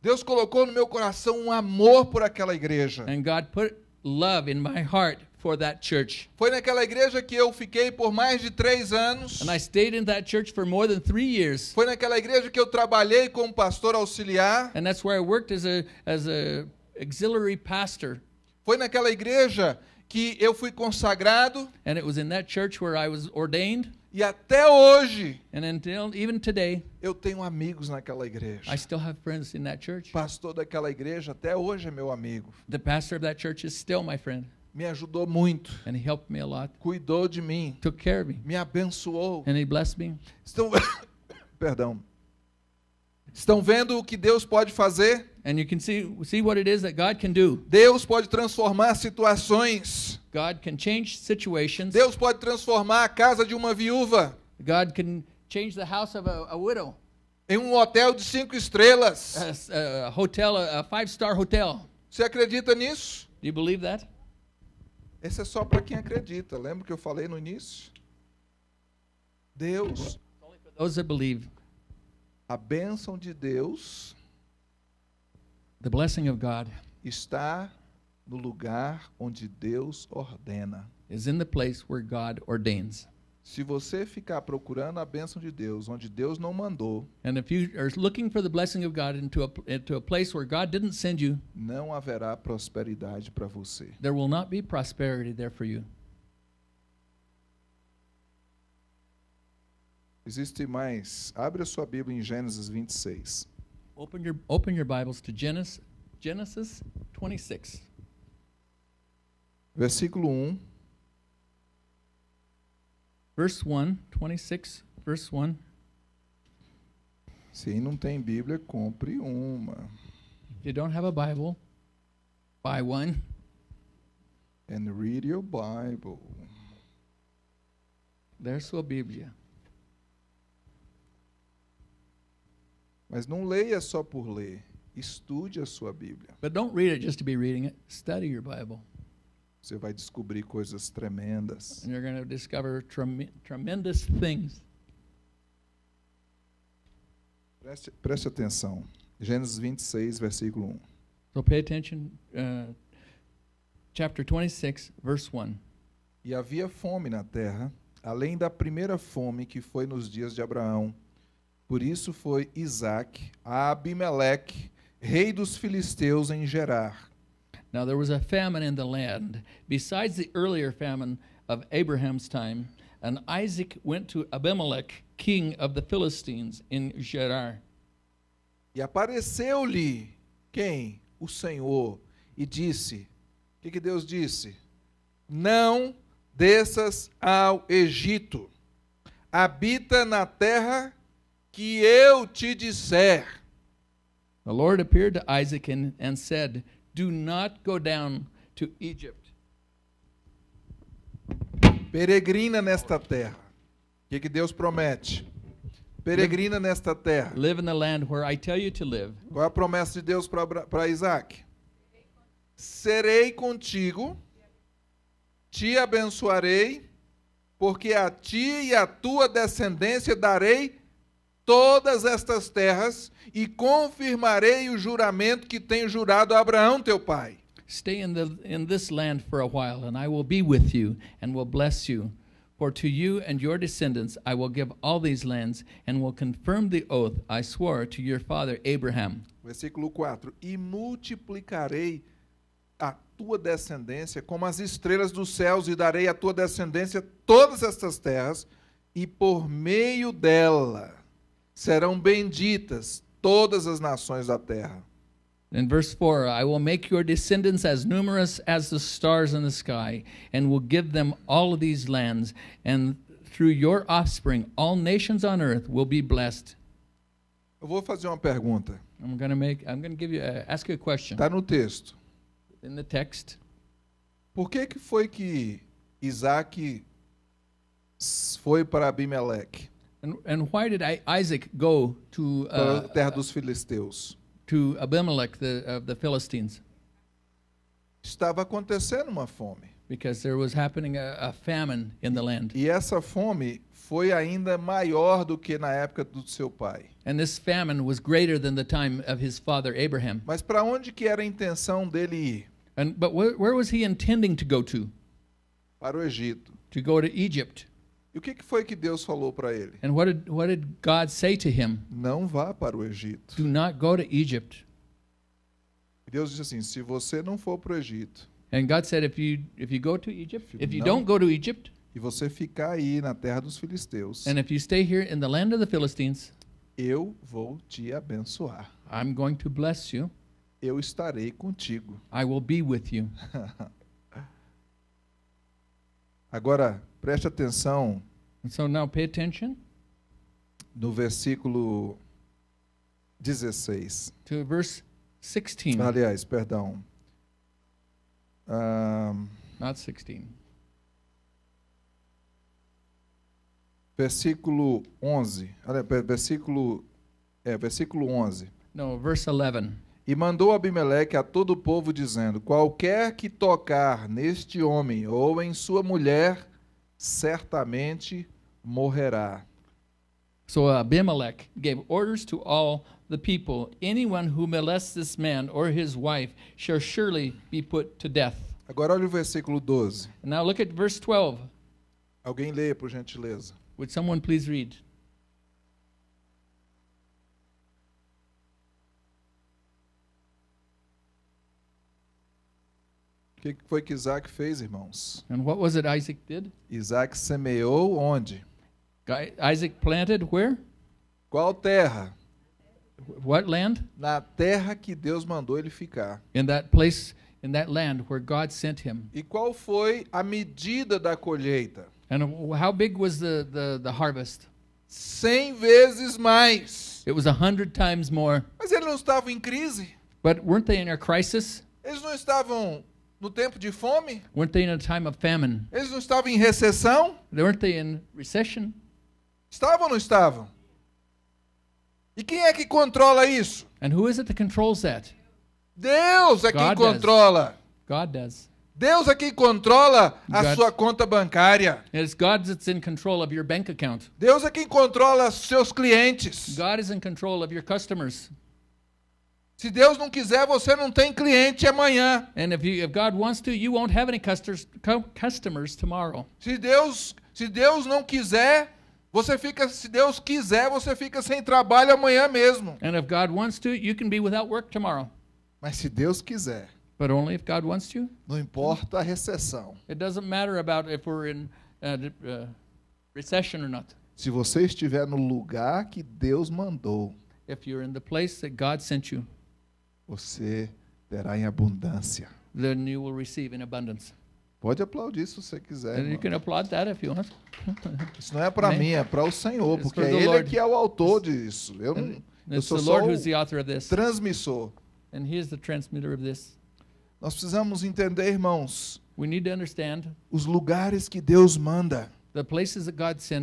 Deus colocou no meu coração um amor por aquela igreja. And God put love in my heart for that church. Foi naquela igreja que eu fiquei por mais de três anos. And I stayed in that church for more than three years. Foi naquela igreja que eu trabalhei como pastor auxiliar. And that's where I worked as a as a auxiliary pastor. Foi naquela igreja que eu fui consagrado. And it was in that church where I was ordained. E até hoje, And until, even today, eu tenho amigos naquela igreja. I still have friends in that church. Pastor daquela igreja até hoje é meu amigo. The pastor of that church is still my friend me ajudou muito. And he helped me a lot. Cuidou de mim. Took care of me. Me abençoou. And he blessed me. Estão [COUGHS] Perdão. Estão vendo o que Deus pode fazer? And you can see see what it is that God can do. Deus pode transformar situações. God can change situations. Deus pode transformar a casa de uma viúva. God can change the house of a, a widow. Em um hotel de cinco estrelas. A, a hotel, a five-star hotel. Você acredita nisso? Do you believe that? Esse é só para quem acredita. Lembra que eu falei no início? Deus. Those that believe. A bênção de Deus. The blessing of God. Está no lugar onde Deus ordena. Is in the place where God ordains. Se você ficar procurando a bênção de Deus onde Deus não mandou, and if you are looking for the blessing of God into a, into a place where God didn't send you, não haverá prosperidade para você. there will not be prosperity there for you. Existe mais. Abre a sua Bíblia em Gênesis 26. Open your, open your Bibles to Genesis, Genesis 26. Versículo 1. verse 1, 26, verse 1. Se não tem Bíblia, compre uma. If you don't have a Bible, buy one and read your Bible. There's sua Bíblia. Mas não leia só por ler. Estude a sua Bíblia. But don't read it just to be reading it. Study your Bible. Você vai descobrir coisas tremendas. And you're going to discover trem tremendous things. Preste, preste atenção. Gênesis 26, versículo 1. So pay attention, uh, chapter 26, verse 1. E havia fome na terra, além da primeira fome que foi nos dias de Abraão. Por isso foi Isaac a Abimeleque, rei dos filisteus, em Gerar Now there was a famine in the land. Besides the earlier famine of Abraham's time, and Isaac went to Abimelech, king of the Philistines, in Gerar. E apareceu-lhe quem? O Senhor. E disse: O que, que Deus disse? Não desças ao Egito. Habita na terra que eu te disser. The Lord appeared to Isaac and, and said, do not go down to Egypt. Peregrina nesta terra. O que, que Deus promete? Peregrina nesta terra. Live in the land where I tell you to live. Qual é a promessa de Deus para Isaac? Serei contigo, te abençoarei, porque a ti e a tua descendência darei todas estas terras e confirmarei o juramento que tenho jurado a Abraão teu pai. Stay in, the, in this land for a while and I will be with you and will bless you. For to you and your descendants I will give all these lands and will confirm the oath I swore to your father Abraham. Versículo 4. E multiplicarei a tua descendência como as estrelas dos céus e darei à tua descendência todas estas terras e por meio dela serão benditas todas as nações da terra. In verse 4, I will make your descendants as numerous as the stars in the sky, and will give them all of these lands, and through your offspring all nations on earth will be blessed. Eu vou fazer uma pergunta. I'm going to make I'm going to give you uh, ask you a question. Tá no texto. In the text. Por que que foi que Isaac foi para Abimeleque? And, and why did Isaac go to uh, terra dos filisteus? To Abimelech the, of uh, the Philistines. Estava acontecendo uma fome. Because there was happening a, a famine in the land. E essa fome foi ainda maior do que na época do seu pai. And this famine was greater than the time of his father Abraham. Mas para onde que era a intenção dele ir? And but where, where was he intending to go to? Para o Egito. To go to Egypt. E o que, foi que Deus falou para ele? And what did, what did God say to him? Não vá para o Egito. Do not go to Egypt. E Deus disse assim: se você não for para o Egito. And God said if you if you go to Egypt, if you don't go to Egypt, e você ficar aí na terra dos filisteus. And if you stay here in the land of the Philistines, eu vou te abençoar. I'm going to bless you. Eu estarei contigo. I will be with you. [LAUGHS] Agora Preste atenção. So now pay attention. No versículo 16. To verse 16. Aliás, perdão. Um, Not 16. Versículo 11. Versículo, é, versículo 11. No, verse 11. E mandou Abimeleque a todo o povo, dizendo: Qualquer que tocar neste homem ou em sua mulher, certamente morrerá. So Abimelech gave orders to all the people anyone who molests this man or his wife shall surely be put to death. Agora olhe o versículo 12. Now look at verse 12. Alguém leia por gentileza. Would someone please read? O que foi que Isaac fez, irmãos? And what was it Isaac did? Isaac semeou onde? Isaac planted where? Qual terra? What land? Na terra que Deus mandou ele ficar. In that place, in that land where God sent him. E qual foi a medida da colheita? And how big was the the, the harvest? Cem vezes mais. It was a hundred times more. Mas eles não estavam em crise? But weren't they in a crisis? Eles não estavam no tempo de fome? Weren't they in a time of famine? Eles não estavam em recessão? Weren't they in recession? Estavam ou não estavam? E quem é que controla isso? And who is it that controls that? Deus é God quem does. controla. God does. Deus é quem controla a God. sua conta bancária. It's God that's in control of your bank account. Deus é quem controla seus clientes. God is in control of your customers. Se Deus não quiser, você não tem cliente amanhã. And if, you, if God wants to, you won't have any customers, customers tomorrow. Se Deus, se Deus não quiser, você fica, se Deus quiser, você fica sem trabalho amanhã mesmo. And if God wants to, you can be without work tomorrow. Mas se Deus quiser. But only if God wants to. Não importa a recessão. It doesn't matter about if we're in uh, uh, recession or not. Se você estiver no lugar que Deus mandou. If you're in the place that God sent you você terá em abundância. Then you will receive in abundance. Pode aplaudir se você quiser. And you can applaud that if you want. [LAUGHS] Isso não é para mim, é para o Senhor, It's porque é Ele Lord. que é o autor disso. Eu, não, eu sou só o transmissor. And he is the transmitter of this. Nós precisamos entender, irmãos, os lugares que Deus manda.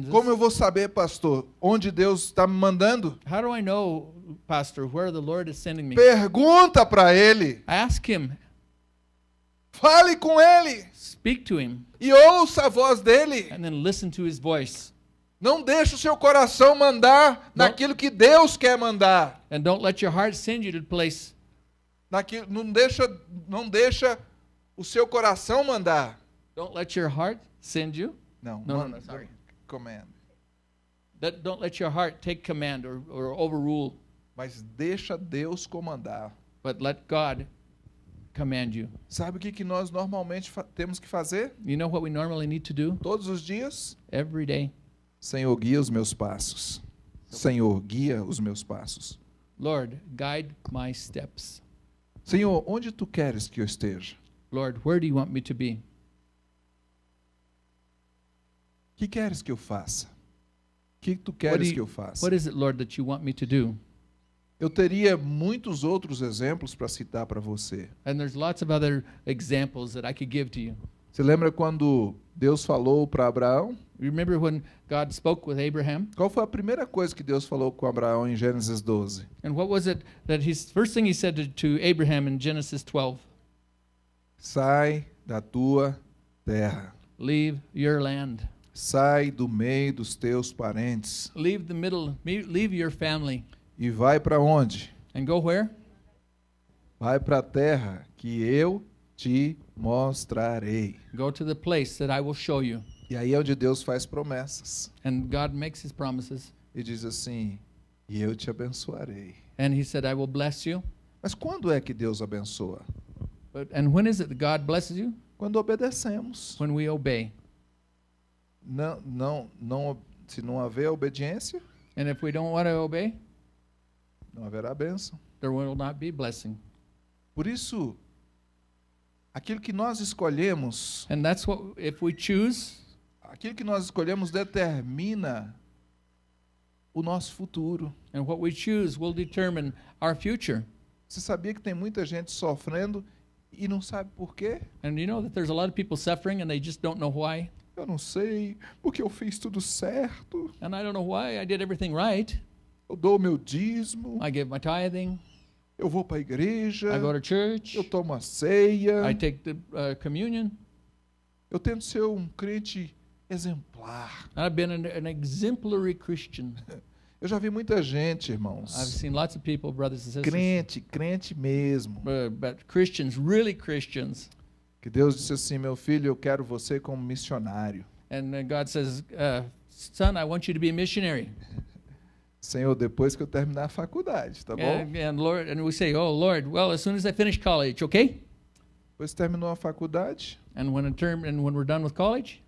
Como eu vou saber, pastor, onde Deus está me mandando? How do I know, pastor, where the Lord is sending me? Pergunta para ele. Ask him. Fale com ele. Speak to him. E ouça a voz dele. And then listen to his voice. Não deixe o seu coração mandar don't, naquilo que Deus quer mandar. And don't let your heart send you to place. Naquilo, não deixa, não deixa o seu coração mandar. Don't let your heart send you. Não, não, não, sorry. Command. That, don't let your heart take command or, or overrule. Mas deixa Deus comandar. But let God command you. Sabe o que, que nós normalmente temos que fazer? You know what we normally need to do? Todos os dias? Every day. Senhor, guia os meus passos. Senhor, guia os meus passos. Lord, guide my steps. Senhor, onde tu queres que eu esteja? Lord, where do you want me to be? Que queres que eu faça? Que tu queres you, que eu faça? What is it, Lord, that you want me to do? Eu teria muitos outros exemplos para citar para você. And there's lots of other examples that I could give to you. Você lembra quando Deus falou para Abraão? Remember when God spoke with Abraham? Qual foi a primeira coisa que Deus falou com Abraão em Gênesis 12? And what was it that his first thing he said to, to Abraham in Genesis 12? Sai da tua terra. Leave your land. Sai do meio dos teus parentes. Leave the middle, leave your family. E vai para onde? And go where? Vai para a terra que eu te mostrarei. Go to the place that I will show you. E aí é onde Deus faz promessas. And God makes his promises. E diz assim: "E eu te abençoarei." And he said, "I will bless you." Mas quando é que Deus abençoa? But, and when is it that God blesses you? Quando obedecemos. When we obey não, não, não, se não haver obediência, and if we don't want to obey, não haverá bênção. There will not be blessing. Por isso, aquilo que nós escolhemos, and that's what if we choose, aquilo que nós escolhemos determina o nosso futuro. And what we choose will determine our future. Você sabia que tem muita gente sofrendo e não sabe por quê? And you know that there's a lot of people suffering and they just don't know why. Eu não sei, porque eu fiz tudo certo. And I don't know why I did everything right. Eu dou meu dízimo. I give my tithing. Eu vou para a igreja. I go to church. Eu tomo a ceia. I take the uh, communion. Eu tento ser um crente exemplar. I've been an, an exemplary Christian. [LAUGHS] Eu já vi muita gente, irmãos. I've seen lots of people, brothers and sisters. Crente, crente mesmo. But, uh, but Christians, really Christians que Deus disse assim, meu filho, eu quero você como missionário. And God says, uh, son, I want you to be a missionary. [LAUGHS] Senhor, depois que eu terminar a faculdade, tá bom? And, and Lord, and we say, oh Lord, well, as soon as I finish college, okay? Depois terminou a faculdade. And when, term, and when we're done with college?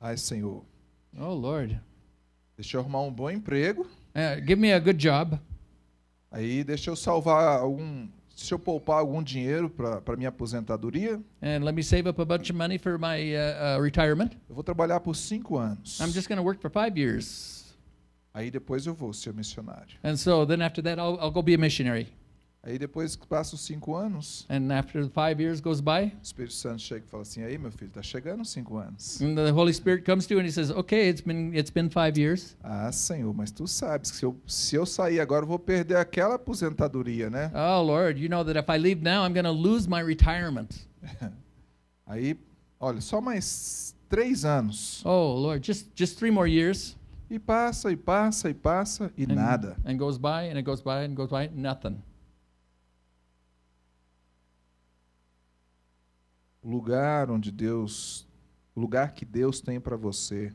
Ai, Senhor. Oh Lord. Deixa eu arrumar um bom emprego. Uh, give me a good job. Aí deixa eu salvar algum, se eu poupar algum dinheiro para minha aposentadoria. And let me save up a bunch of money for my uh, uh, retirement. Eu vou trabalhar por cinco anos. I'm just going to work for five years. Aí depois eu vou ser missionário. And so then after that I'll, I'll go be a missionary. Aí depois passa os cinco anos. And after five years goes by. O Espírito Santo chega e fala assim, aí meu filho, tá chegando os cinco anos. And the Holy Spirit comes to you and he says, okay, it's been it's been five years. Ah, Senhor, mas tu sabes que se eu se eu sair agora eu vou perder aquela aposentadoria, né? Oh Lord, you know that if I leave now I'm going to lose my retirement. [LAUGHS] aí, olha, só mais três anos. Oh Lord, just just three more years. E passa e passa e passa e and, nada. And goes by and it goes by and goes by nothing. lugar onde Deus, o lugar que Deus tem para você.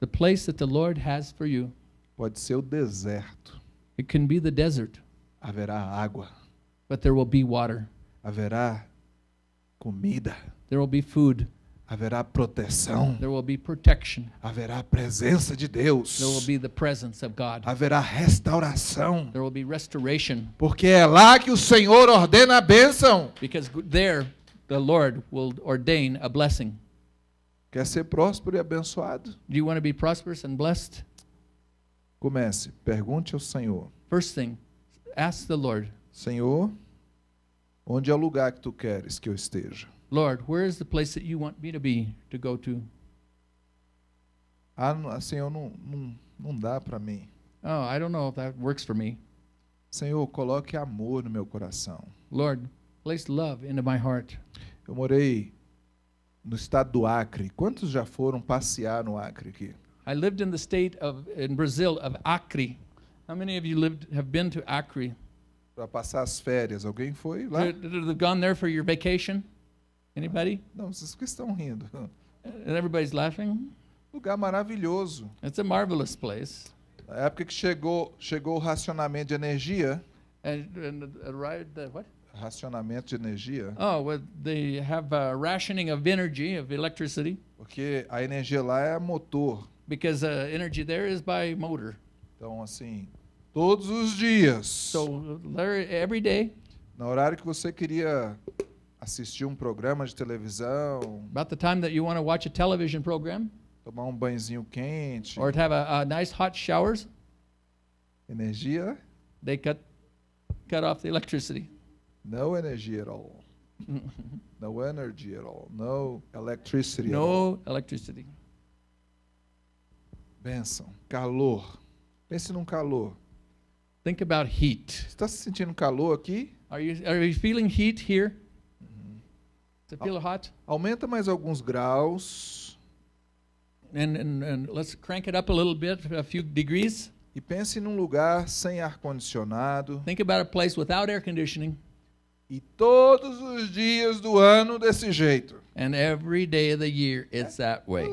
The place that the Lord has for you. Pode ser o deserto. It can be the desert. Haverá água. But there will be water. Haverá comida. There will be food. Haverá proteção. There will be protection. Haverá presença de Deus. There will be the presence of God. Haverá restauração. There will be restoration. Porque é lá que o Senhor ordena a bênção. Because there the Lord will ordain a blessing. Quer ser próspero e abençoado? Do you want to be prosperous and blessed? Comece, pergunte ao Senhor. First thing, ask the Lord. Senhor, onde é o lugar que tu queres que eu esteja? Lord, where is the place that you want me to be to go to? Ah, Senhor, não, não, não dá para mim. Oh, I don't know if that works for me. Senhor, coloque amor no meu coração. Lord, placed love into my heart. Eu morei no estado do Acre. Quantos já foram passear no Acre aqui? I lived in the state of in Brazil of Acre. How many of you lived have been to Acre? Para passar as férias, alguém foi lá? Did, did have gone there for your vacation? Anybody? Não, vocês que estão rindo. And everybody's laughing. Lugar maravilhoso. It's a marvelous place. Na época que chegou, chegou o racionamento de energia. And, and arrived the what? racionamento de energia. Oh, well, they have a rationing of energy, of electricity. Porque a energia lá é motor. Because uh, energy there is by motor. Então assim, todos os dias. So every day. No horário que você queria assistir um programa de televisão. About the time that you want to watch a television program. Tomar um banhozinho quente. Or to have a, a nice hot showers. Energia. They cut cut off the electricity no energy at all. [LAUGHS] no energy at all. No electricity. No all. electricity. Benção. Calor. Pense num calor. Think about heat. Está se sentindo calor aqui? Are you, are you feeling heat here? Uhum. feel hot? Aumenta mais alguns graus. And, and, and let's crank it up a little bit, a few degrees. E pense num lugar sem ar condicionado. Think about a place without air conditioning. E todos os dias do ano desse jeito. And every day of the year é, it's é, that way.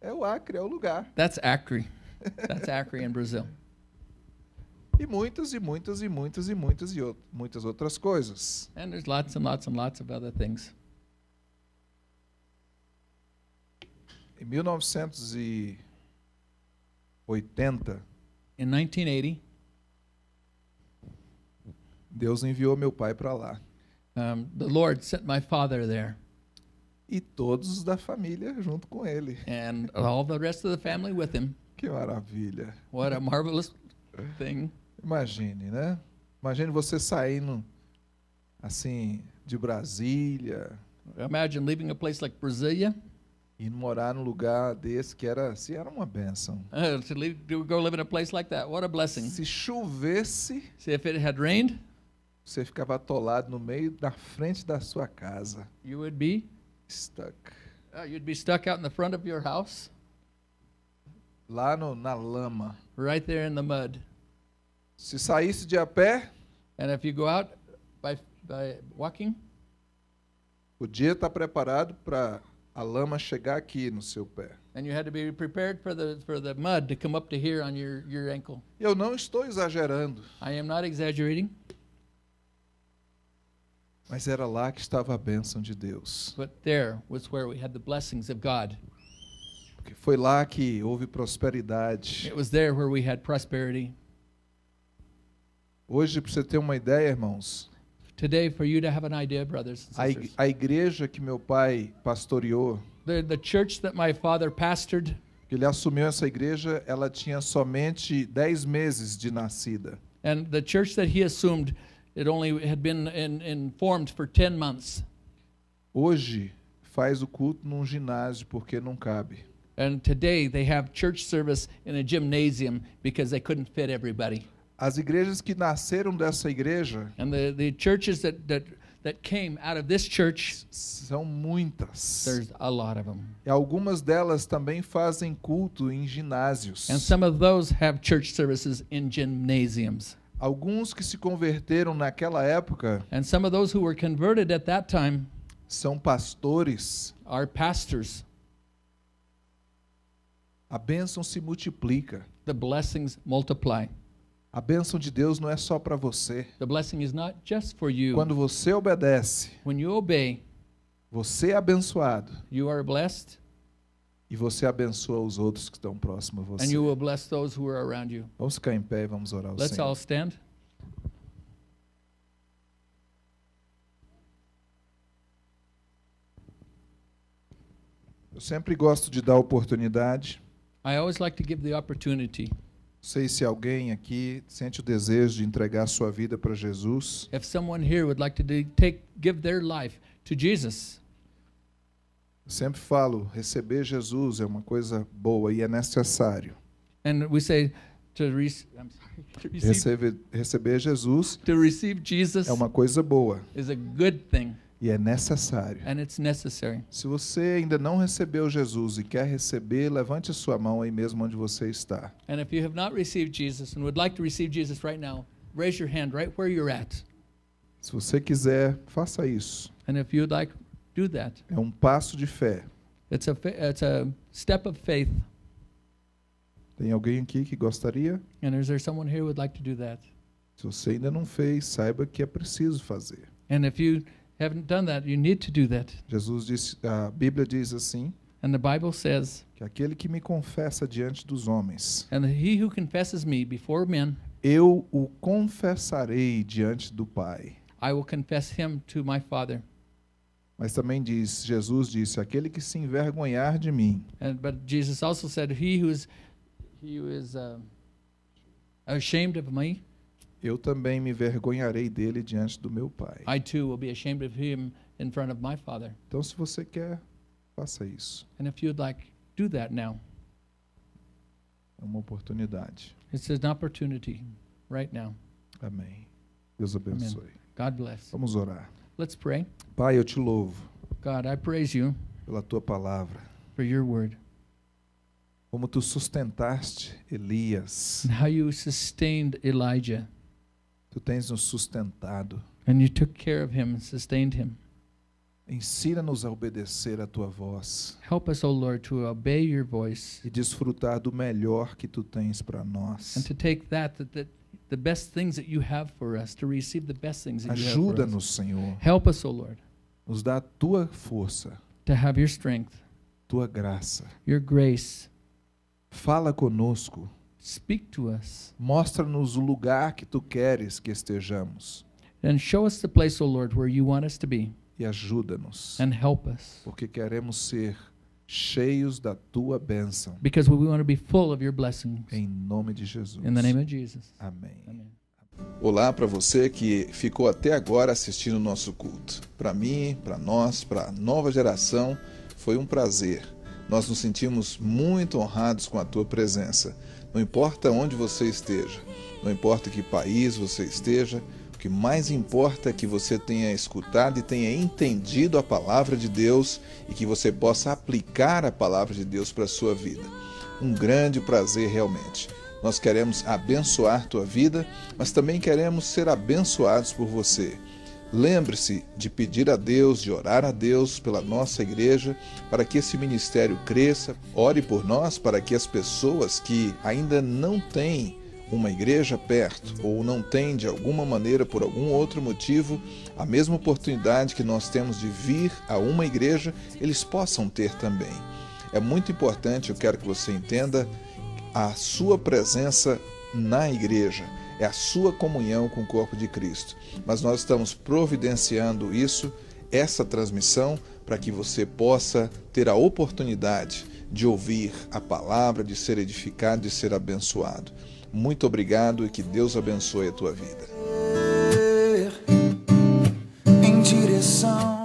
É o Acre, é o lugar. That's Acre. [LAUGHS] That's Acre in Brazil. E muitas e muitas e muitas e muitas e outras, muitas outras coisas. And there's lots and lots and lots of other things. Em 1980, in 1980 Deus enviou meu pai para lá. Um, the Lord sent my father there. E todos da família junto com ele. And all the rest of the family with him. Que maravilha. What a marvelous thing. Imagine, né? Imagine você saindo assim de Brasília. Imagine leaving a place like Brasília E morar num lugar desse que era, se era uma benção. Uh, to, leave, to go live in a place like that, what a blessing. Se chovesse, See, if it had rained, você ficava atolado no meio da frente da sua casa. You would be stuck. Uh, you'd be stuck out in the front of your house. Lá no, na lama. Right there in the mud. Se saísse de a pé. And if you go out by, by walking. Podia estar tá preparado para a lama chegar aqui no seu pé. mud ankle. Eu não estou exagerando. I am not exaggerating. Mas era lá que estava a bênção de Deus. Porque foi lá que houve prosperidade. Hoje para você ter uma ideia, irmãos. Today for you to have an idea, brothers and sisters. A igreja que meu pai pastoreou. The, the church that my father pastored. Ele assumiu essa igreja, ela tinha somente 10 meses de nascida. And the church that he assumed It only had been in, in formed for 10 months. Hoje faz o culto num ginásio porque não cabe. And today they have church service in a gymnasium because they couldn't fit everybody. As igrejas que nasceram dessa igreja And the, the churches that, that that came out of this church são muitas. There's a lot of them. E algumas delas também fazem culto em ginásios. And some of those have church services in gymnasiums. Alguns que se converteram naquela época. And some of those who were converted at that time. São pastores. Are pastors. A bênção se multiplica. The blessings multiply. A bênção de Deus não é só para você. The blessing is not just for you. Quando você obedece. When you obey. Você é abençoado. You are blessed. E você abençoa os outros que estão próximos a você. And you will bless those who are around you. Vamos ficar em pé e vamos orar ao Let's Senhor. all stand. Eu sempre gosto de dar oportunidade. I always like to give the opportunity. Sei se alguém aqui sente o desejo de entregar sua vida para Jesus. If someone here would like to take, give their life to Jesus. Sempre falo, receber Jesus é uma coisa boa e é necessário. And we say to, re to receive, receber Jesus, to receive Jesus é uma coisa boa. Is a good thing. E é necessário. And it's necessary. Se você ainda não recebeu Jesus e quer receber, levante a sua mão aí mesmo onde você está. And if you have not received Jesus and would like to receive Jesus right now, raise your hand right where you're at. Se você quiser, faça isso. And if you'd like do that. É um passo de fé. It's a, it's a step of faith. Tem alguém aqui que gostaria? And is there someone here who would like to do that? Se você ainda não fez, saiba que é preciso fazer. And if you haven't done that, you need to do that. Jesus disse, a Bíblia diz assim. And the Bible says. Que aquele que me confessa diante dos homens. And he who confesses me before men. Eu o confessarei diante do Pai. I will confess him to my Father. Mas também diz, Jesus disse, aquele que se envergonhar de mim. And, but Jesus also said, he who is, he who is uh, ashamed of me. Eu também me vergonharei dele diante do meu Pai. I too will be ashamed of him in front of my Father. Então, se você quer, faça isso. And if you'd like, do that now. É uma oportunidade. It's an opportunity right now. Amém. Deus abençoe. Amen. God bless. Vamos orar. Let's pray. Pai, eu te louvo. God, I praise you pela tua palavra. For your word. Como tu sustentaste Elias. And how you sustained Elijah. Tu tens nos sustentado. And you took care of him and sustained him. Ensina-nos a obedecer a tua voz. Help us, O oh Lord, to obey your voice. E desfrutar do melhor que tu tens para nós. And to take that that, that the best things that you have for us, to receive the best things that you have for us. Ajuda-nos, Senhor. Help us, O Lord. Nos dá a tua força, to have your strength, tua graça. your grace. Fala conosco. Speak to us Mostra-nos o lugar que tu queres que estejamos and show us the place, O Lord, where you want us to be e ajuda-nos, and help us porque queremos ser cheios da tua bênção. Because we want to be full of your blessings. Em nome de Jesus. In the name of Jesus. Amém. Amém. Olá para você que ficou até agora assistindo o nosso culto. Para mim, para nós, para a nova geração, foi um prazer. Nós nos sentimos muito honrados com a tua presença. Não importa onde você esteja, não importa que país você esteja, o que mais importa é que você tenha escutado e tenha entendido a palavra de Deus e que você possa aplicar a palavra de Deus para a sua vida. Um grande prazer realmente. Nós queremos abençoar tua vida, mas também queremos ser abençoados por você. Lembre-se de pedir a Deus, de orar a Deus pela nossa igreja, para que esse ministério cresça. Ore por nós para que as pessoas que ainda não têm uma igreja perto ou não tem de alguma maneira, por algum outro motivo, a mesma oportunidade que nós temos de vir a uma igreja, eles possam ter também. É muito importante, eu quero que você entenda, a sua presença na igreja, é a sua comunhão com o corpo de Cristo. Mas nós estamos providenciando isso, essa transmissão, para que você possa ter a oportunidade de ouvir a palavra, de ser edificado, de ser abençoado. Muito obrigado e que Deus abençoe a tua vida. Em direção